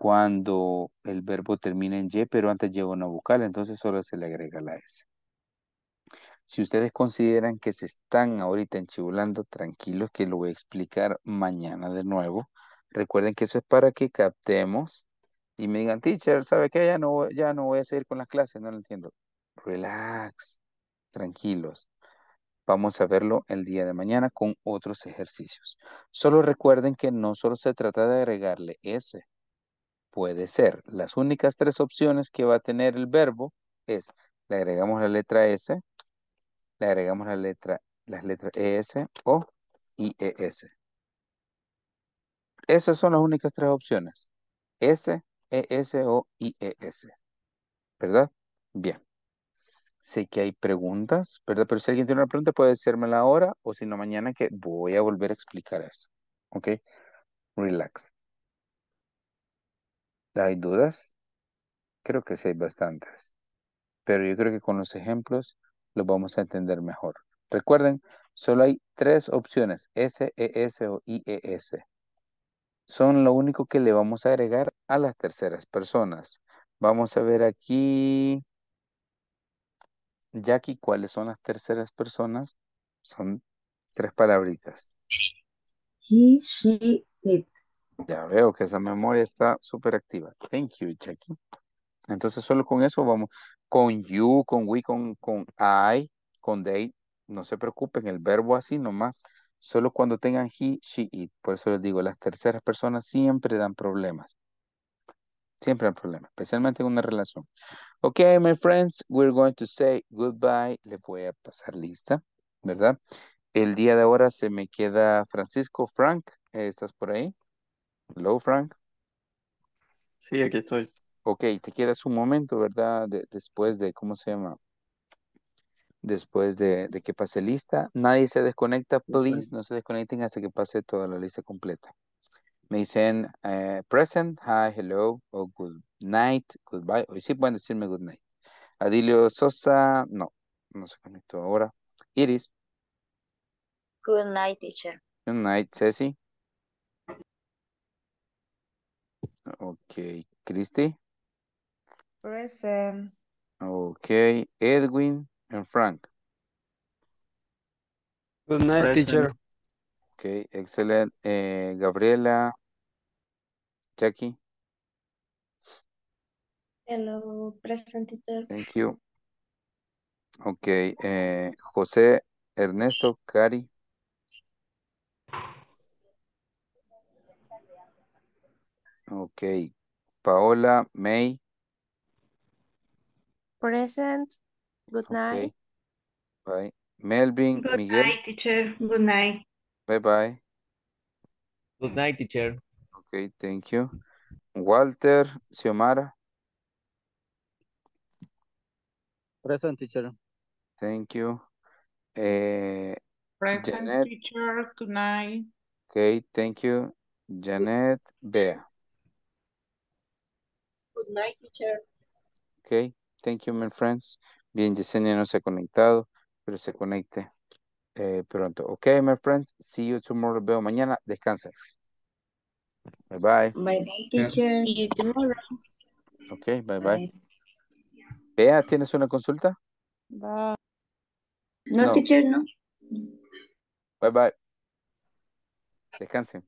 cuando el verbo termina en Y, pero antes lleva una vocal, entonces solo se le agrega la S. Si ustedes consideran que se están ahorita enchibulando, tranquilos que lo voy a explicar mañana de nuevo. Recuerden que eso es para que captemos y me digan, teacher, ¿sabe qué? Ya no, ya no voy a seguir con las clases, no lo entiendo. Relax, tranquilos. Vamos a verlo el día de mañana con otros ejercicios. Solo recuerden que no solo se trata de agregarle S, puede ser. Las únicas tres opciones que va a tener el verbo es, le agregamos la letra S, le agregamos la letra, las letras ES o IES. Esas son las únicas tres opciones. S, ES o IES. ¿Verdad? Bien. Sé que hay preguntas, ¿verdad? Pero si alguien tiene una pregunta puede decírmela ahora o si no mañana que voy a volver a explicar eso. ¿Ok? Relax. ¿Hay dudas? Creo que sí hay bastantes. Pero yo creo que con los ejemplos los vamos a entender mejor. Recuerden, solo hay tres opciones, S, E, S o e, S. Son lo único que le vamos a agregar a las terceras personas. Vamos a ver aquí, Jackie, ¿cuáles son las terceras personas? Son tres palabritas. He, she, it. Ya veo que esa memoria está súper activa. Thank you, Jackie. Entonces, solo con eso vamos. Con you, con we, con, con I, con they. No se preocupen, el verbo así nomás. Solo cuando tengan he, she, it. Por eso les digo, las terceras personas siempre dan problemas. Siempre dan problemas, especialmente en una relación. Ok, my friends, we're going to say goodbye. Les voy a pasar lista, ¿verdad? El día de ahora se me queda Francisco. Frank, ¿estás por ahí? Hello, Frank. Sí, aquí estoy. Ok, te quedas un momento, ¿verdad? después de, ¿cómo se llama? Después de, que pase lista. Nadie se desconecta, please. No se desconecten hasta que pase toda la lista completa. Me dicen eh, present, hi, hello, good night, goodbye. Hoy sí pueden decirme good night. Adilio Sosa, no, no se conectó ahora. Iris. Good night, teacher. Good night, Ceci. Ok, Christy. Present. Ok, Edwin and Frank. Good night, teacher. Ok, excellent. Eh, Gabriela, Jackie. Hello, present teacher. Thank you. Ok, eh, José, Ernesto, Cari. Ok. Paola, May. Present. Good night. Bye. Melvin, Good Miguel. Good night, teacher. Good night. Bye-bye. Good night, teacher. Okay, thank you. Walter, Xiomara. Present, teacher. Thank you. Uh, Present, Janet. teacher. Good night. Okay, thank you. Janet Bea. Good night, teacher. Okay, thank you, my friends. Bien, Yesenia no se ha conectado, pero se conecte eh, pronto. Okay, my friends, see you tomorrow. Veo mañana. Descansen. Bye bye. Bye bye, teacher. See you tomorrow. Okay, bye bye. Vea, ¿tienes una consulta? Bye. No, no, teacher, no. Bye bye. Descansen.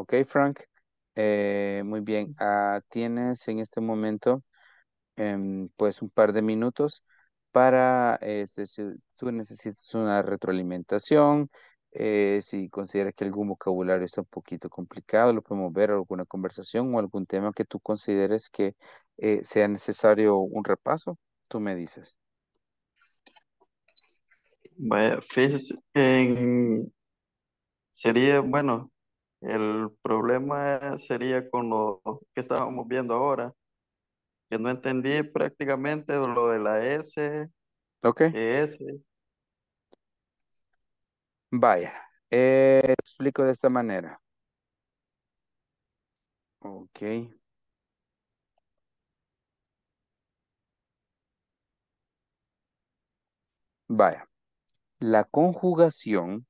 Ok, Frank. Eh, muy bien. Ah, tienes en este momento em, pues un par de minutos para eh, si tú necesitas una retroalimentación, eh, si consideras que algún vocabulario está un poquito complicado, lo podemos ver, alguna conversación o algún tema que tú consideres que sea necesario un repaso, tú me dices. Vaya, sería bueno el problema sería con lo que estábamos viendo ahora, que no entendí prácticamente lo de la S, Ok. ES. Vaya, eh, explico de esta manera. Ok. Vaya, la conjugación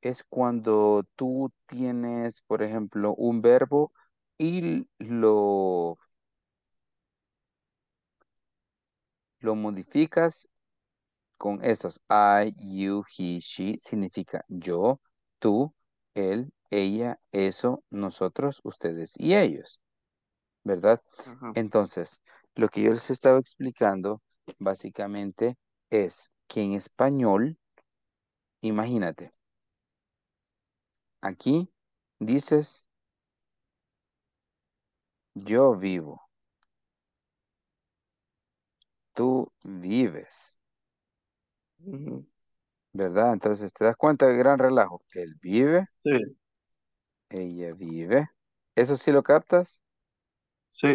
es cuando tú tienes, por ejemplo, un verbo y lo, lo modificas con estos. I, you, he, she significa yo, tú, él, ella, eso, nosotros, ustedes y ellos. ¿Verdad? Entonces, lo que yo les estaba explicando básicamente es que en español, imagínate, Aquí dices, yo vivo. Tú vives. ¿Verdad? Entonces, ¿te das cuenta del gran relajo? Él vive. Sí. Ella vive. ¿Eso sí lo captas? Sí.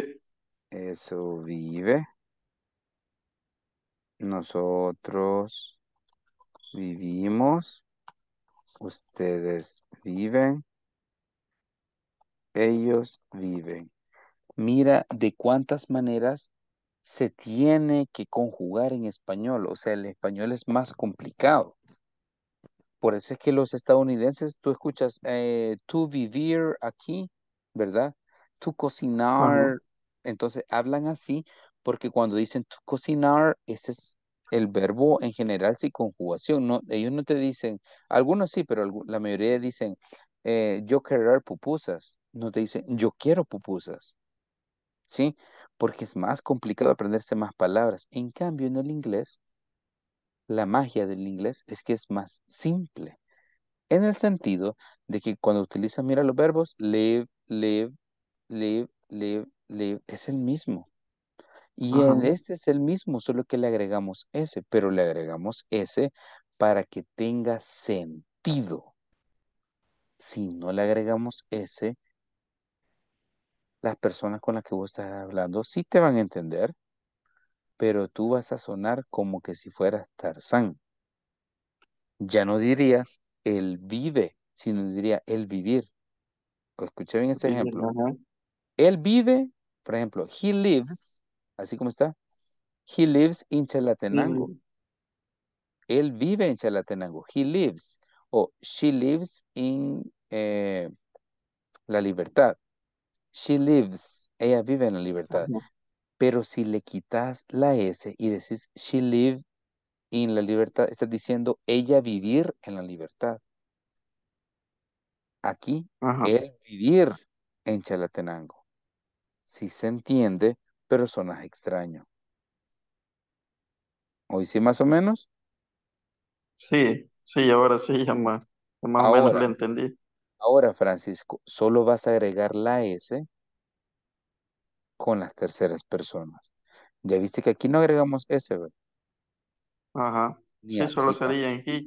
Eso vive. Nosotros vivimos. Ustedes viven. Ellos viven. Mira de cuántas maneras se tiene que conjugar en español. O sea, el español es más complicado. Por eso es que los estadounidenses, tú escuchas, eh, tú vivir aquí, ¿verdad? Tú cocinar. Entonces, hablan así porque cuando dicen tú cocinar, ese es el verbo en general sí, conjugación. No, ellos no te dicen, algunos sí, pero la mayoría dicen, eh, yo querer pupusas. No te dicen, yo quiero pupusas. ¿Sí? Porque es más complicado aprenderse más palabras. En cambio, en el inglés, la magia del inglés es que es más simple. En el sentido de que cuando utilizas, mira los verbos, live, live, live, live, live, es el mismo. Y este es el mismo, solo que le agregamos S, pero le agregamos S para que tenga sentido. Si no le agregamos S, las personas con las que vos estás hablando sí te van a entender, pero tú vas a sonar como que si fueras Tarzán. Ya no dirías él vive, sino diría el vivir. Escuché bien este ejemplo. Él vive, por ejemplo, he lives, así como está. He lives in Chalatenango. Él vive en Chalatenango. He lives. O she lives in eh, la libertad. She lives. Ella vive en la libertad. Pero si le quitas la S y decís she live in la libertad, estás diciendo ella vivir en la libertad. Aquí, él vivir en Chalatenango. Si se entiende, Personas sonas extraño. ¿Hoy sí más o menos? Sí, sí, ahora sí, ya más, o menos lo entendí. ahora, Francisco, solo vas a agregar la S con las terceras personas. Ya viste que aquí no agregamos S, Ajá. Sí, solo sería en he,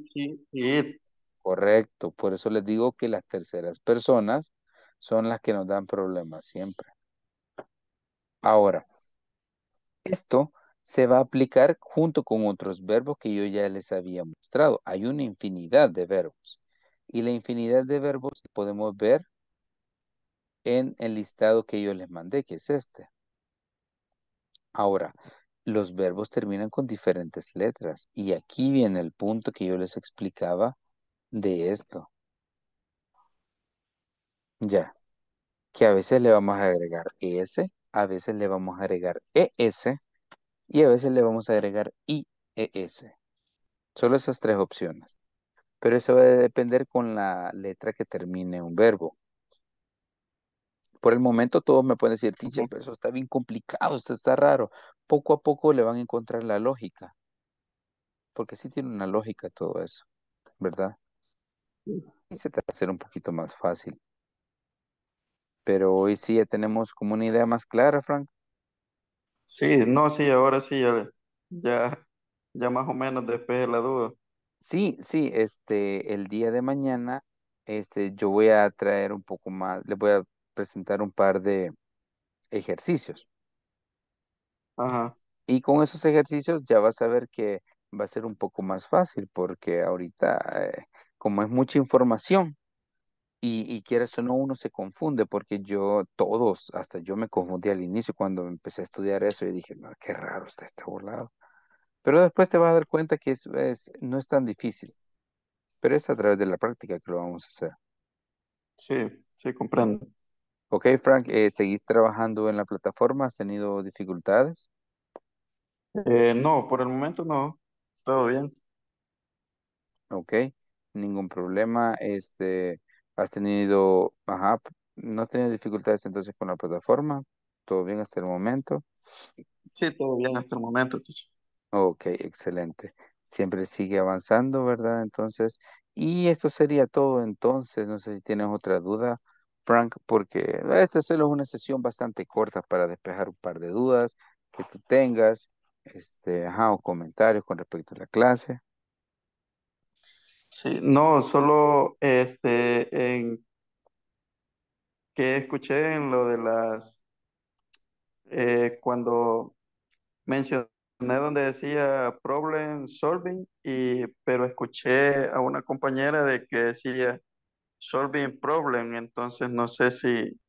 y it. Correcto, por eso les digo que las terceras personas son las que nos dan problemas siempre. Ahora, esto se va a aplicar junto con otros verbos que yo ya les había mostrado. Hay una infinidad de verbos. Y la infinidad de verbos podemos ver en el listado que yo les mandé, que es este. Ahora, los verbos terminan con diferentes letras. Y aquí viene el punto que yo les explicaba de esto. Ya. Que a veces le vamos a agregar S a veces le vamos a agregar ES y a veces le vamos a agregar IES. Solo esas tres opciones. Pero eso va a depender con la letra que termine un verbo. Por el momento todos me pueden decir, teacher, pero eso está bien complicado, esto está raro. Poco a poco le van a encontrar la lógica. Porque sí tiene una lógica todo eso, ¿verdad? Y se va a hacer un poquito más fácil pero hoy sí ya tenemos como una idea más clara, Frank. Sí, no, sí, ahora sí, ya, ya, más o menos despeje la duda. Sí, sí, este, el día de mañana, este, yo voy a traer un poco más, les voy a presentar un par de ejercicios. Ajá. Y con esos ejercicios ya vas a ver que va a ser un poco más fácil, porque ahorita, eh, como es mucha información, y, y quieras o no, uno se confunde porque yo, todos, hasta yo me confundí al inicio cuando empecé a estudiar eso y dije, no, qué raro está este volado. Pero después te vas a dar cuenta que es, no es tan difícil. Pero es a través de la práctica que lo vamos a hacer. Sí, sí, comprendo. Ok, Frank, eh, ¿seguís trabajando en la plataforma? ¿Has tenido dificultades? Eh, no, por el momento no. Todo bien. Ok, ningún problema. Este, ¿Has tenido, ajá, no has tenido dificultades entonces con la plataforma? ¿Todo bien hasta el momento? Sí, todo bien hasta el momento. Ok, excelente. Siempre sigue avanzando, ¿verdad? Entonces, y esto sería todo entonces. No sé si tienes otra duda, Frank, porque esta solo es una sesión bastante corta para despejar un par de dudas que tú tengas, este, ajá, o comentarios con respecto a la clase. Sí, no, solo este, en que escuché en lo de las, eh, cuando mencioné donde decía problem solving, y, pero escuché a una compañera de que decía solving problem, entonces no sé si,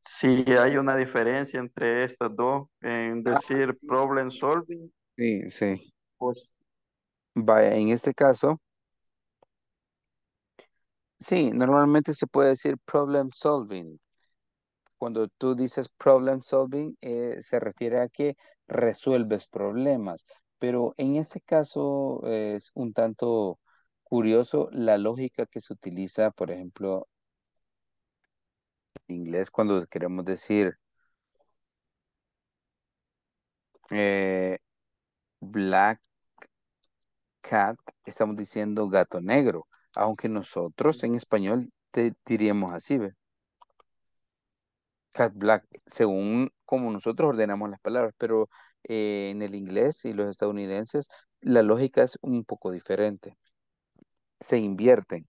si hay una diferencia entre estas dos en ah, decir problem solving sí, sí. Pues en este caso, sí, normalmente se puede decir problem solving. Cuando tú dices problem solving, eh, se refiere a que resuelves problemas. Pero en este caso es un tanto curioso la lógica que se utiliza, por ejemplo, en inglés cuando queremos decir eh, black cat, estamos diciendo gato negro, aunque nosotros en español te diríamos así, Cat black, según como nosotros ordenamos las palabras, pero eh, en el inglés y los estadounidenses la lógica es un poco diferente. Se invierten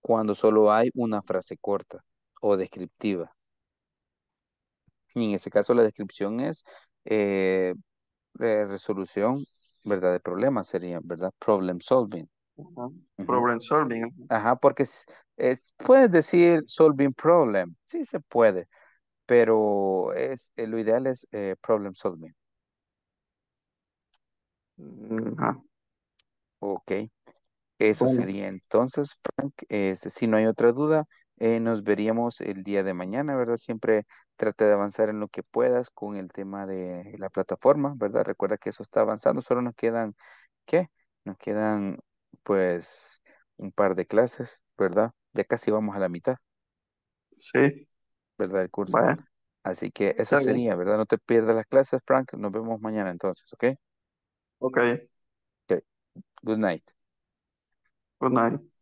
cuando solo hay una frase corta o descriptiva. Y en ese caso la descripción es eh, eh, resolución ¿verdad? De problema sería, ¿verdad? Problem solving. Problem solving. Ajá, porque puedes decir solving problem, sí se puede, pero es, eh, lo ideal es eh, problem solving. Mm, ajá. Ok. Eso sería entonces, Frank. Este, si no hay otra duda, eh, nos veríamos el día de mañana, ¿verdad? Siempre Trate de avanzar en lo que puedas con el tema de la plataforma, ¿verdad? Recuerda que eso está avanzando, solo nos quedan, ¿qué? Nos quedan pues un par de clases, ¿verdad? Ya casi vamos a la mitad. Sí. ¿Verdad? El curso. Así que eso sería, ¿verdad? No te pierdas las clases, Frank. Nos vemos mañana entonces, ¿ok? Ok. Ok. Good night. Good night.